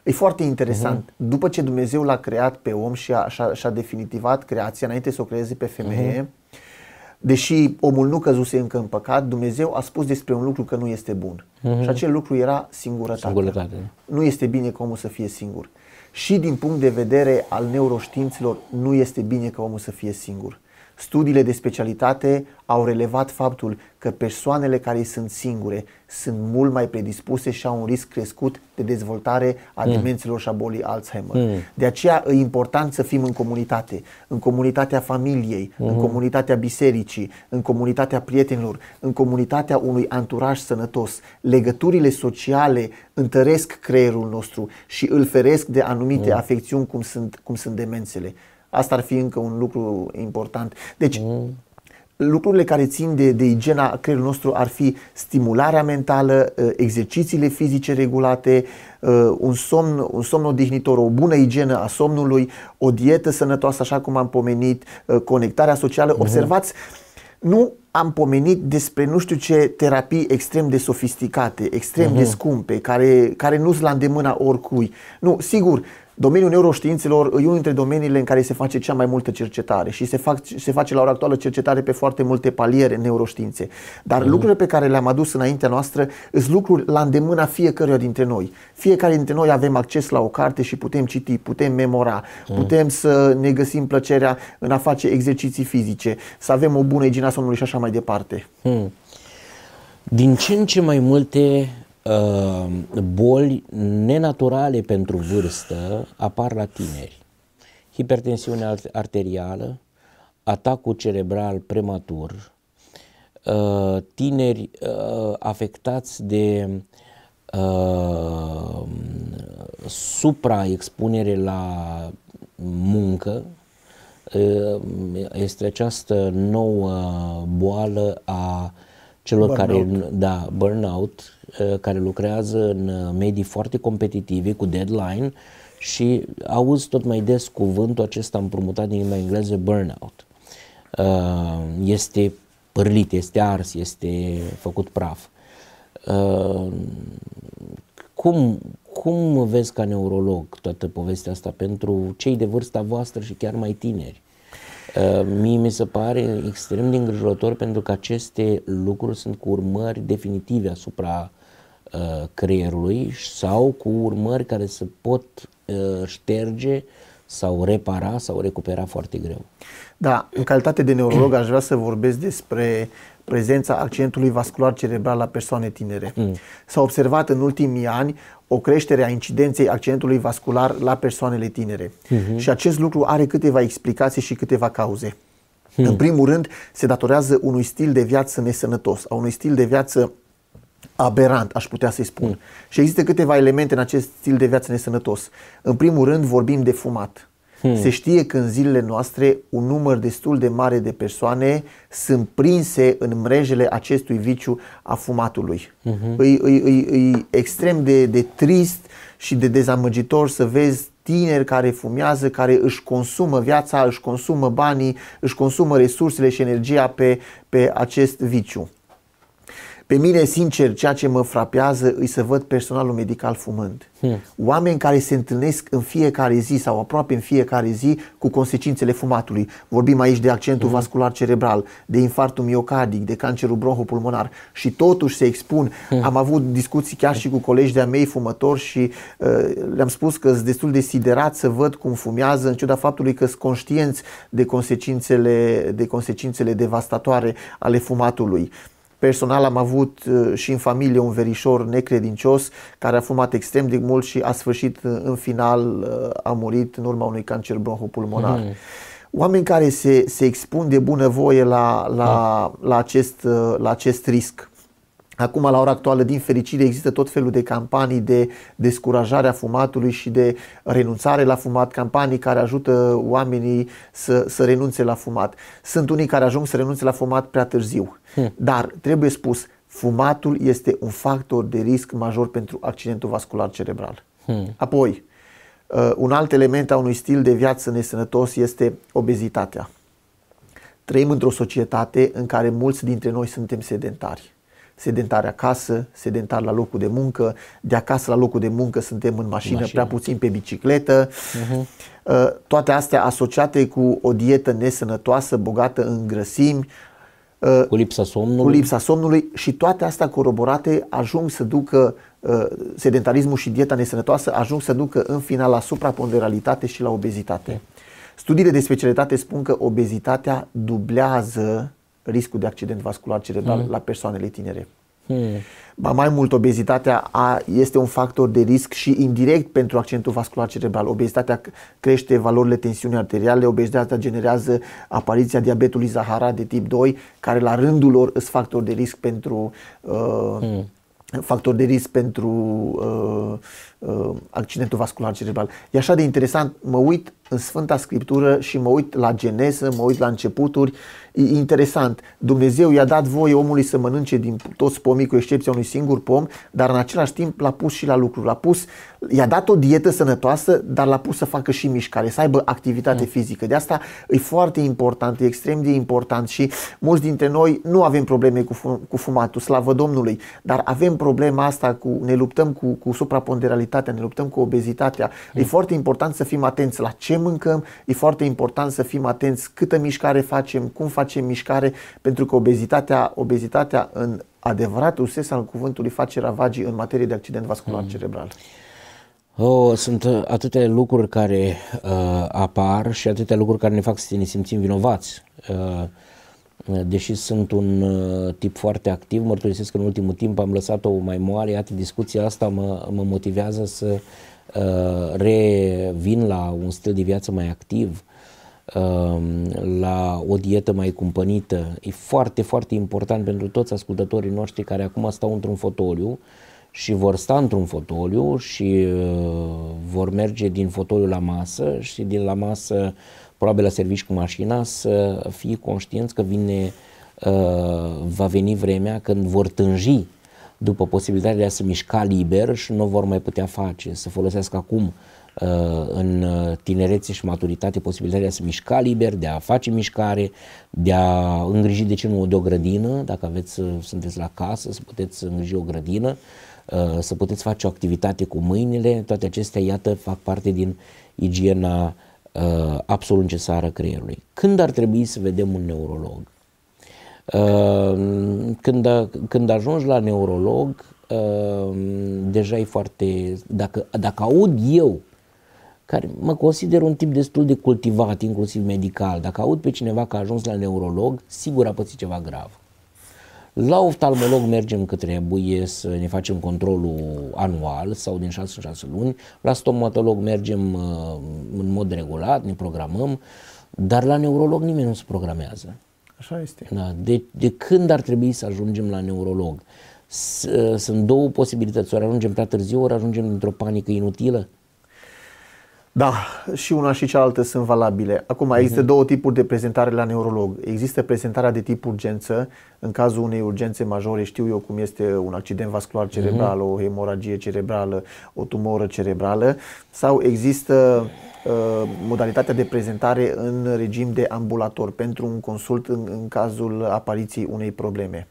E foarte interesant. Uh-huh. După ce Dumnezeu l-a creat pe om și a, și-a, și-a definitivat creația înainte să o creeze pe femeie, uh-huh deși omul nu căzuse încă în păcat, Dumnezeu a spus despre un lucru că nu este bun. Mm-hmm. Și acel lucru era singurătatea. singurătate. Nu este bine că omul să fie singur. Și din punct de vedere al neuroștiințelor, nu este bine că omul să fie singur. Studiile de specialitate au relevat faptul că persoanele care sunt singure sunt mult mai predispuse și au un risc crescut de dezvoltare a mm. demențelor și a bolii Alzheimer. Mm. De aceea e important să fim în comunitate, în comunitatea familiei, mm. în hmm. comunitatea bisericii, în comunitatea prietenilor, în comunitatea unui anturaj sănătos. Legăturile sociale întăresc creierul nostru și îl feresc de anumite mm. afecțiuni cum sunt, cum sunt demențele. Asta ar fi încă un lucru important. Deci, mm. lucrurile care țin de, de igiena creierului nostru ar fi stimularea mentală, ă, exercițiile fizice regulate, ă, un somn, un somn odihnitor, o bună igienă a somnului, o dietă sănătoasă, așa cum am pomenit, ă, conectarea socială. Mm. Observați, nu am pomenit despre nu știu ce terapii extrem de sofisticate, extrem uh-huh. de mhm. scumpe, care, care nu sunt la îndemâna oricui. Nu, sigur, Domeniul neuroștiințelor e unul dintre domeniile în care se face cea mai multă cercetare și se, fac, se face la ora actuală cercetare pe foarte multe paliere neuroștiințe. Dar mm. lucrurile pe care le-am adus înaintea noastră sunt lucruri la îndemâna fiecăruia dintre noi. Fiecare dintre noi avem acces la o carte și putem citi, putem memora, mm. putem să ne găsim plăcerea în a face exerciții fizice, să avem o bună igienă a somnului și așa mai departe. Mm. Din ce în ce mai multe Ehm, boli nenaturale pentru vârstă apar la tineri. Hipertensiunea arterială, atacul cerebral prematur, ehm, tineri ehm, afectați de supraexpunere la muncă, este această nouă boală a uh, celor burnout. care, da, burnout, uh, care lucrează în uh, medii foarte competitive, cu deadline și auzi tot mai des cuvântul acesta împrumutat din limba engleză, burnout. Uh, este pârlit, este ars, este făcut praf. Cum, cum vezi ca neurolog toată povestea asta pentru cei de vârsta voastră și chiar mai tineri? Eh, mie mi se pare extrem de îngrijorător pentru că aceste lucruri sunt cu urmări definitive asupra eh, creierului sau cu urmări care se pot eh, șterge sau repara sau recupera foarte greu. Da, în calitate de neurolog aș vrea să vorbesc despre prezența accidentului vascular cerebral la persoane tinere. Mm. S-a observat în ultimii ani o creștere a incidenței accidentului vascular la persoanele tinere. Mm-hmm. Și acest lucru are câteva explicații și câteva cauze. Mm. În primul rând, se datorează unui stil de viață nesănătos, a unui stil de viață aberant, aș putea să-i spun. Mm. Și există câteva elemente în acest stil de viață nesănătos. În primul rând, vorbim de fumat. Hmm. Se știe că în zilele noastre un număr destul de mare de persoane sunt prinse în mrejele acestui viciu a fumatului. E mhm. extrem de, de trist și de dezamăgitor să vezi tineri care fumează, care își consumă viața, își consumă banii, își consumă resursele și energia pe, pe acest viciu. Pe mine, sincer, ceea ce mă frapează îi să văd personalul medical fumând. Hmm. Oameni care se întâlnesc în fiecare zi sau aproape în fiecare zi cu consecințele fumatului. Vorbim aici de accentul hmm. vascular cerebral, de infartul miocardic, de cancerul bronhopulmonar și totuși se expun. Hmm. Am avut discuții chiar și cu colegi de-a mei fumători și uh, le-am spus că sunt destul de siderat să văd cum fumează în ciuda faptului că sunt conștienți de consecințele, de consecințele devastatoare ale fumatului. Uh, Personal am avut uh, și în familie un verișor necredincios care a fumat extrem de mult și a sfârșit uh, în final uh, a murit în urma unui cancer bronhopulmonar. Mm. Oameni care se, se expun de bunăvoie la, la, da. la, acest, la acest risc. Acum, la ora actuală, din fericire, există tot felul de campanii de descurajare a fumatului și de renunțare la fumat, campanii care ajută oamenii să, să renunțe la fumat. Sunt unii care ajung să renunțe la fumat prea târziu, hmm. dar trebuie spus, fumatul este un factor de risc major pentru accidentul vascular cerebral. Hmm. Apoi, uh, un alt element a unui stil de viață nesănătos este obezitatea. Trăim într-o societate în care mulți dintre noi suntem sedentari sedentari acasă, sedentari la locul de muncă, de acasă la locul de muncă suntem în mașină, mașină. prea puțin pe bicicletă. Uh-huh. Toate astea asociate cu o dietă nesănătoasă, bogată în grăsimi, uh, cu lipsa somnului. Cu lipsa somnului și toate astea coroborate ajung să ducă uh, sedentarismul și dieta nesănătoasă ajung să ducă în final la supraponderalitate și la obezitate. Okay. Studiile de specialitate spun că obezitatea dublează riscul de accident vascular cerebral mm. la persoanele tinere. Hmm. Ba mai mult, obezitatea a, este un factor de risc și indirect pentru accidentul vascular cerebral. Obezitatea crește valorile tensiunii arteriale, obezitatea generează apariția diabetului Zahara de tip 2, care la rândul lor sunt factor de risc pentru uh, hmm. factor de risc pentru uh, uh, accidentul vascular cerebral. E așa de interesant, mă uit în Sfânta Scriptură și mă uit la geneză, mă uit la începuturi. E interesant, Dumnezeu i-a dat voie omului să mănânce din toți pomii, cu excepția unui singur pom, dar în același timp l-a pus și la lucru. L-a pus, i-a dat o dietă sănătoasă, dar l-a pus să facă și mișcare, să aibă activitate mm. fizică. De asta e foarte important, e extrem de important și mulți dintre noi nu avem probleme cu, fum- cu fumatul, slavă Domnului, dar avem problema asta cu, ne luptăm cu, cu supraponderalitatea, ne luptăm cu obezitatea. Mm. E foarte important să fim atenți la ce ce mâncăm, e foarte important să fim atenți câtă mișcare facem, cum facem mișcare, pentru că obezitatea, obezitatea în adevăratul sens al cuvântului face ravagii în materie de accident vascular mm. cerebral. Oh, sunt uh, atâtea lucruri care uh, apar și atâtea lucruri care ne fac să ne simțim vinovați. Uh, deși sunt un uh, tip foarte activ, mărturisesc că în ultimul timp am lăsat-o mai moale, iată discuția asta mă, mă motivează să uh, Uh, revin la un stil de viață mai activ, um, la o dietă mai cumpănită. E foarte, foarte important pentru toți ascultătorii noștri care acum stau într-un fotoliu și vor sta într-un fotoliu și uh, vor merge din fotoliu la masă și din la masă probabil la servici cu mașina să fie conștienți că vine uh, va veni vremea când vor tânji după posibilitatea de a se mișca liber și nu vor mai putea face, să folosească acum uh, în uh, tinerețe și maturitate posibilitatea de a se mișca liber, de a face mișcare, de a îngriji, de ce nu, de o grădină, dacă aveți, uh, sunteți la casă, să puteți îngriji o grădină, să puteți face o activitate cu mâinile, toate acestea, iată, fac parte din igiena absolut necesară creierului. Când ar trebui să vedem un neurolog? Ehm, când, când ajungi la neurolog, ehm, deja e foarte... Dacă, dacă aud eu, care mă consider un tip destul de cultivat, inclusiv medical, dacă aud pe cineva că a ajuns la neurolog, sigur a pățit ceva grav. La oftalmolog mergem că trebuie să ne facem controlul anual sau din 6 în 6 luni, la stomatolog mergem ehm, în mod regulat, ne programăm, dar la neurolog nimeni nu se programează. Așa este. Da. De, de când ar trebui să ajungem la neurolog? Ă, sunt două posibilități. Ori ajungem prea târziu, ori ajungem într-o panică inutilă? Da, și una și cealaltă sunt valabile. Acum, uh-huh. există două tipuri de prezentare la neurolog. Există prezentarea de tip urgență, în cazul unei urgențe majore, știu eu cum este un accident vascular cerebral, uh-huh. o hemoragie cerebrală, o tumoră cerebrală, sau există Uh, modalitatea de prezentare în regim de ambulator pentru un consult în, în cazul apariției unei probleme.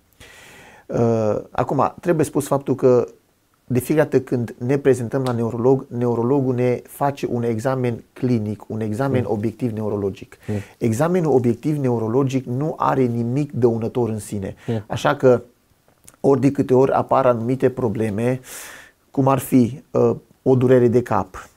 Uh, acum, trebuie spus faptul că de fiecare dată când ne prezentăm la neurolog, neurologul ne face un examen clinic, un examen mm. obiectiv neurologic. Mm. Examenul obiectiv neurologic nu are nimic dăunător în sine. Mm. Așa că ori de câte ori apar anumite probleme, cum ar fi uh, o durere de cap,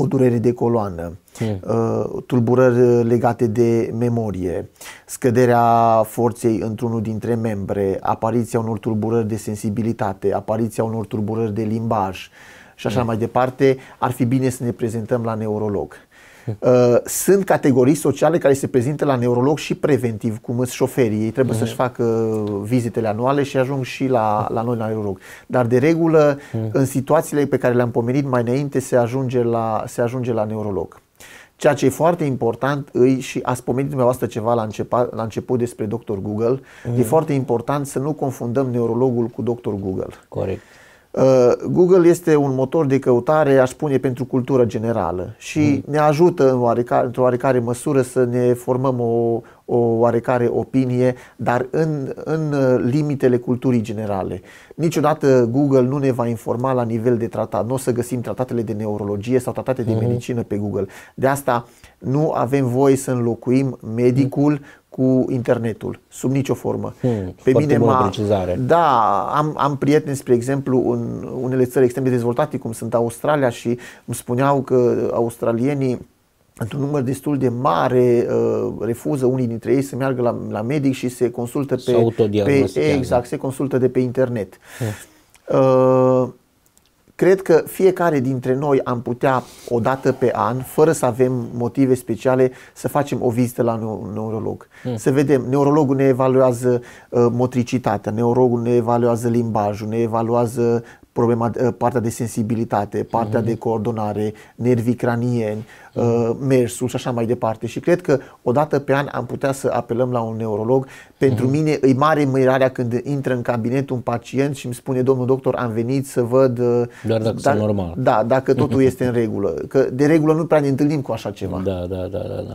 o durere de coloană, hmm. Uh, tulburări legate de memorie, scăderea forței într-unul dintre membre, apariția unor tulburări de sensibilitate, apariția unor tulburări de limbaj și așa hmm. mai departe, ar fi bine să ne prezentăm la neurolog. Uh, sunt categorii sociale care se prezintă la neurolog și preventiv, cum sunt șoferii. Ei trebuie mm. să-și facă vizitele anuale și ajung și la, la noi la neurolog. Dar de regulă, mm. în situațiile pe care le-am pomenit mai înainte, se ajunge la, se ajunge la neurolog. Ceea ce e foarte important, îi, și ați pomenit dumneavoastră ceva la, început, la început despre Dr. Google, mm. e foarte important să nu confundăm neurologul cu Dr. Google. Corect. Uh, Google este un motor de căutare, aș spune, pentru cultură generală și mm. ne ajută în oarecare, într-o oarecare măsură să ne formăm o, o oarecare opinie, dar în, în uh, limitele culturii generale. Niciodată Google nu ne va informa la nivel de tratat. Nu o să găsim tratatele de neurologie sau tratate de mm. medicină pe Google. De asta nu avem voie să înlocuim medicul hmm cu internetul, sub nicio formă. Hmm, Pe mine m-a... Da, am, am prieteni, spre exemplu, în unele țări extrem de dezvoltate, cum sunt Australia și îmi spuneau că australienii într-un număr destul de mare uh, refuză unii dintre ei să meargă la, la medic și se consultă pe, pe exact, se consultă de pe internet. Hmm. Uh, Cred că fiecare dintre noi am putea o dată pe an, fără să avem motive speciale, să facem o vizită la neurolog. Hmm. Să vedem, neurologul ne evaluează uh, motricitatea, neurologul ne evaluează limbajul, ne evaluează problema, eh, partea de sensibilitate, partea mm-hmm. de coordonare, nervii cranieni, mm-hmm. mersul și așa mai departe. Și cred că odată pe an am putea să apelăm la un neurolog. Pentru mm-hmm. mine e mare mirarea când intră în cabinet un pacient și îmi spune domnul doctor am venit să văd eh, doar dacă da, normal. Da, dacă totul (laughs) este în regulă. Că de regulă nu prea ne întâlnim cu așa ceva. Da, da, da, da. da.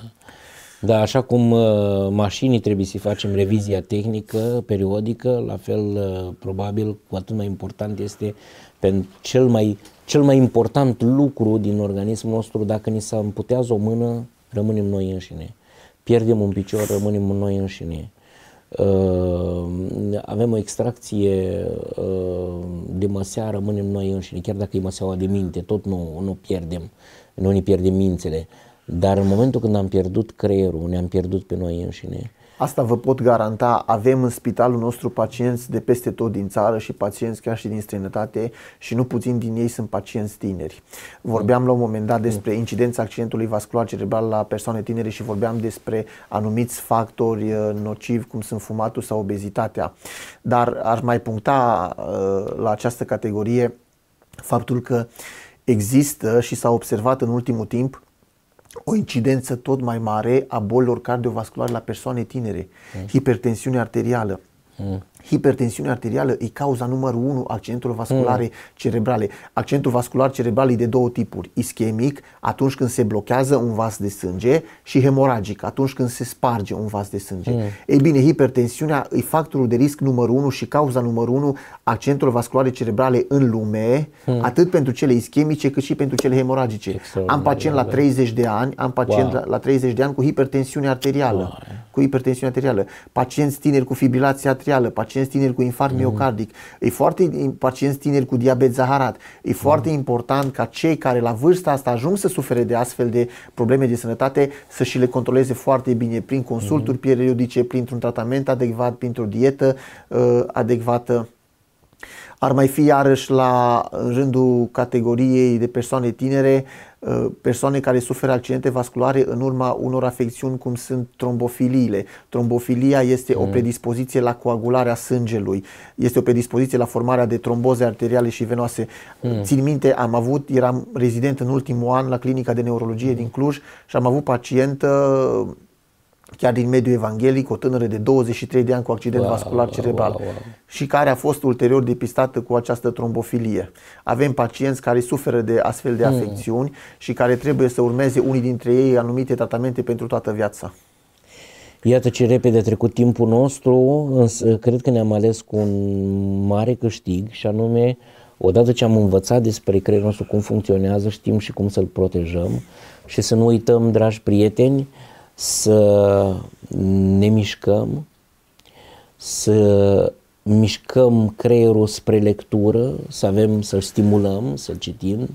Da, așa cum uh, mașinii trebuie să facem revizia tehnică periodică, la fel uh, probabil cu atât mai important este pentru cel mai, cel mai important lucru din organismul nostru, dacă ni se amputează o mână, rămânem noi înșine. Pierdem un picior, rămânem noi înșine. Uh, avem o extracție uh, de măsea, rămânem noi înșine, chiar dacă e măseaua de minte, tot nu, nu pierdem, nu ne pierdem mințele. Uh, dar în momentul când am pierdut creierul, ne-am pierdut pe noi înșine. Asta vă pot garanta, avem în spitalul nostru pacienți de peste tot din țară și pacienți chiar și din străinătate și nu puțin din ei sunt pacienți tineri. Vorbeam la un moment dat despre incidența accidentului vascular cerebral la persoane tinere și vorbeam despre anumiți factori uh, nocivi cum sunt fumatul sau obezitatea. Dar ar mai puncta uh, la această categorie faptul că există și s-a observat în ultimul timp o incidență tot mai mare a bolilor cardiovasculare la persoane tinere, mm. hipertensiune arterială. Mm hipertensiunea arterială e cauza numărul 1 accidentelor vasculare mm. cerebrale. Accidentul vascular cerebral e de două tipuri. Ischemic, atunci când se blochează un vas de sânge și hemoragic, atunci când se sparge un vas de sânge. Mm. Ei bine, hipertensiunea e factorul de risc numărul 1 și cauza numărul 1 accidentelor vasculare cerebrale în lume, mm. atât pentru cele ischemice cât și pentru cele hemoragice. Am pacient la 30 da. de ani, am pacient wow. la, la 30 de ani cu hipertensiune arterială, wow. cu hipertensiune arterială, pacienți tineri cu fibrilație atrială, pacienți pacienți tineri cu infarct mm-hmm. miocardic, e foarte pacienți tineri cu diabet zaharat. E mm-hmm. foarte important ca cei care la vârsta asta ajung să sufere de astfel de probleme de sănătate să și le controleze foarte bine prin consulturi mm-hmm. periodice, printr-un tratament adecvat, printr-o dietă uh, adecvată. Ar mai fi iarăși la rândul categoriei de persoane tinere uh, Uh, persoane care suferă accidente vasculare în urma unor afecțiuni cum sunt trombofiliile. Trombofilia este o mm. predispoziție la coagularea sângelui, este o predispoziție la formarea de tromboze arteriale și venoase. Mm. Țin minte, am avut, eram rezident în ultimul an la clinica de neurologie mm. din Cluj și am avut pacientă chiar din mediul evanghelic, o tânără de 23 de ani cu accident wow, vascular cerebral wow, wow. și care a fost ulterior depistată cu această trombofilie. Avem pacienți care suferă de astfel de hmm. afecțiuni hmm. și care trebuie să urmeze unii dintre ei anumite tratamente pentru toată viața. Iată ce repede a trecut timpul nostru, însă cred că ne-am ales cu un mare câștig și anume, odată ce am învățat despre creierul nostru cum funcționează, știm și cum să-l protejăm și să nu uităm, dragi prieteni, să ne mișcăm, să mișcăm creierul spre lectură, să avem, să-l stimulăm, să-l citim,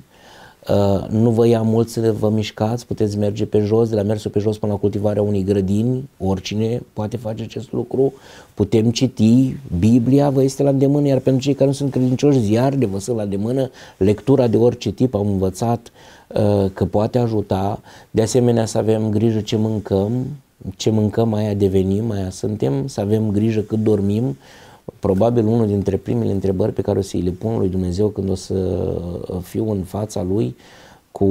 Uh, nu vă ia mult să vă mișcați, puteți merge pe jos, de la mersul pe jos până la cultivarea unei grădini, oricine poate face acest lucru, putem citi, Biblia vă este la îndemână, iar pentru cei care nu sunt credincioși, ziar de vă sunt la îndemână, lectura de orice tip am învățat uh, că poate ajuta, de asemenea să avem grijă ce mâncăm, ce mâncăm, aia devenim, aia suntem, să avem grijă cât dormim, probabil unul dintre primele întrebări pe care o să îi le pun lui Dumnezeu când o să uh, fiu în fața lui cu,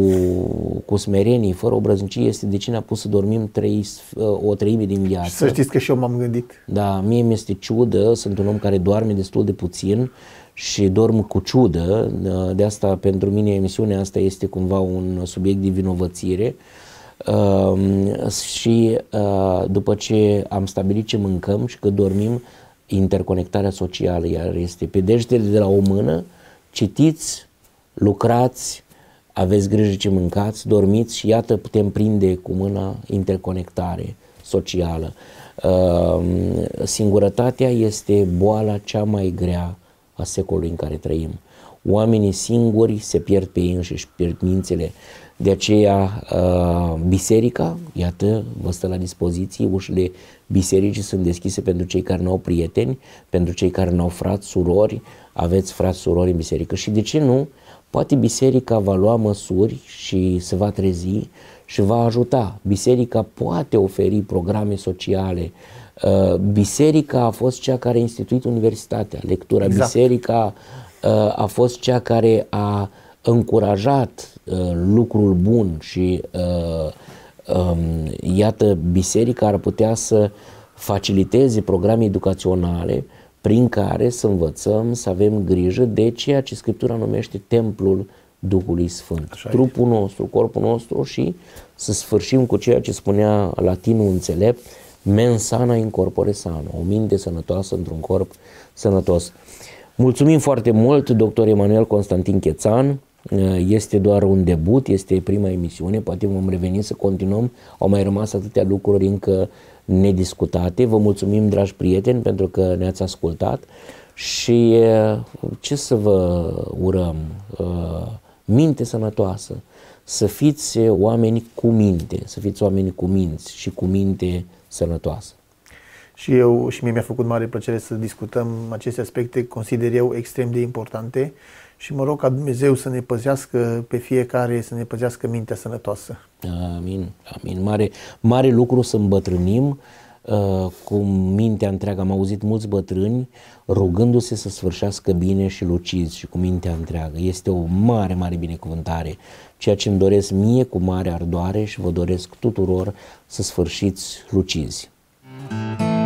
cu smerenii, fără obrăznicie, este de ce ne-a pus să dormim trei, uh, o treime din viață. Și să știți că și eu m-am gândit. Da, mie mi-este ciudă, sunt un om care doarme destul de puțin și dorm cu ciudă, uh, de asta pentru mine emisiunea asta este cumva un subiect de vinovățire. Um, și după ce am stabilit ce mâncăm și că dormim, interconectarea socială iar este pedeștele de la o mână, citiți, lucrați, aveți grijă ce mâncați, dormiți și iată putem prinde cu mâna interconectare socială. Uh, singurătatea este boala cea mai grea a secolului în care trăim. Oamenii singuri se pierd pe ei înșiși, pierd mințile. Uh, de aceea, uh, biserica, iată, vă stă la dispoziție, ușile bisericii sunt deschise pentru cei care nu au prieteni, pentru cei care nu au frați, surori, aveți frați, surori în biserică. Și de ce nu? Poate biserica va lua măsuri și se va trezi și va ajuta. Biserica poate oferi programe sociale. Uh, biserica a fost cea care a instituit universitatea, lectura. Exact. Biserica uh, a fost cea care a încurajat uh, lucrul bun și uh, um, iată, biserica ar putea să faciliteze programe educaționale prin care să învățăm să avem grijă de ceea ce Scriptura numește templul Duhului Sfânt, Așa trupul e. nostru, corpul nostru și să sfârșim cu ceea ce spunea latinul înțelept, mens sana in corpore sano, o minte sănătoasă într-un corp sănătos. Mulțumim foarte mult, doctor Emanuel Constantin Chețan, Eh, este doar un debut, este prima emisiune, poate vom reveni să continuăm. Au mai rămas atâtea lucruri încă nediscutate. Vă mulțumim, dragi prieteni, pentru că ne-ați ascultat și eh, ce să vă urăm? Eh, minte sănătoasă, să fiți oameni cu minte, să fiți oameni cu minți și cu minte sănătoasă. Și eu și mie mi-a făcut mare plăcere să discutăm aceste aspecte, consider eu extrem de importante și mă rog ca Dumnezeu să ne păzească pe fiecare, să ne păzească mintea sănătoasă. Amin, amin. Mare, mare lucru să îmbătrânim uh, cu mintea întreagă. Am auzit mulți bătrâni rugându-se să sfârșească bine și lucizi și cu mintea întreagă. Este o mare, mare binecuvântare, ceea ce îmi doresc mie cu mare ardoare și vă doresc tuturor să sfârșiți lucizi. Mm-hmm.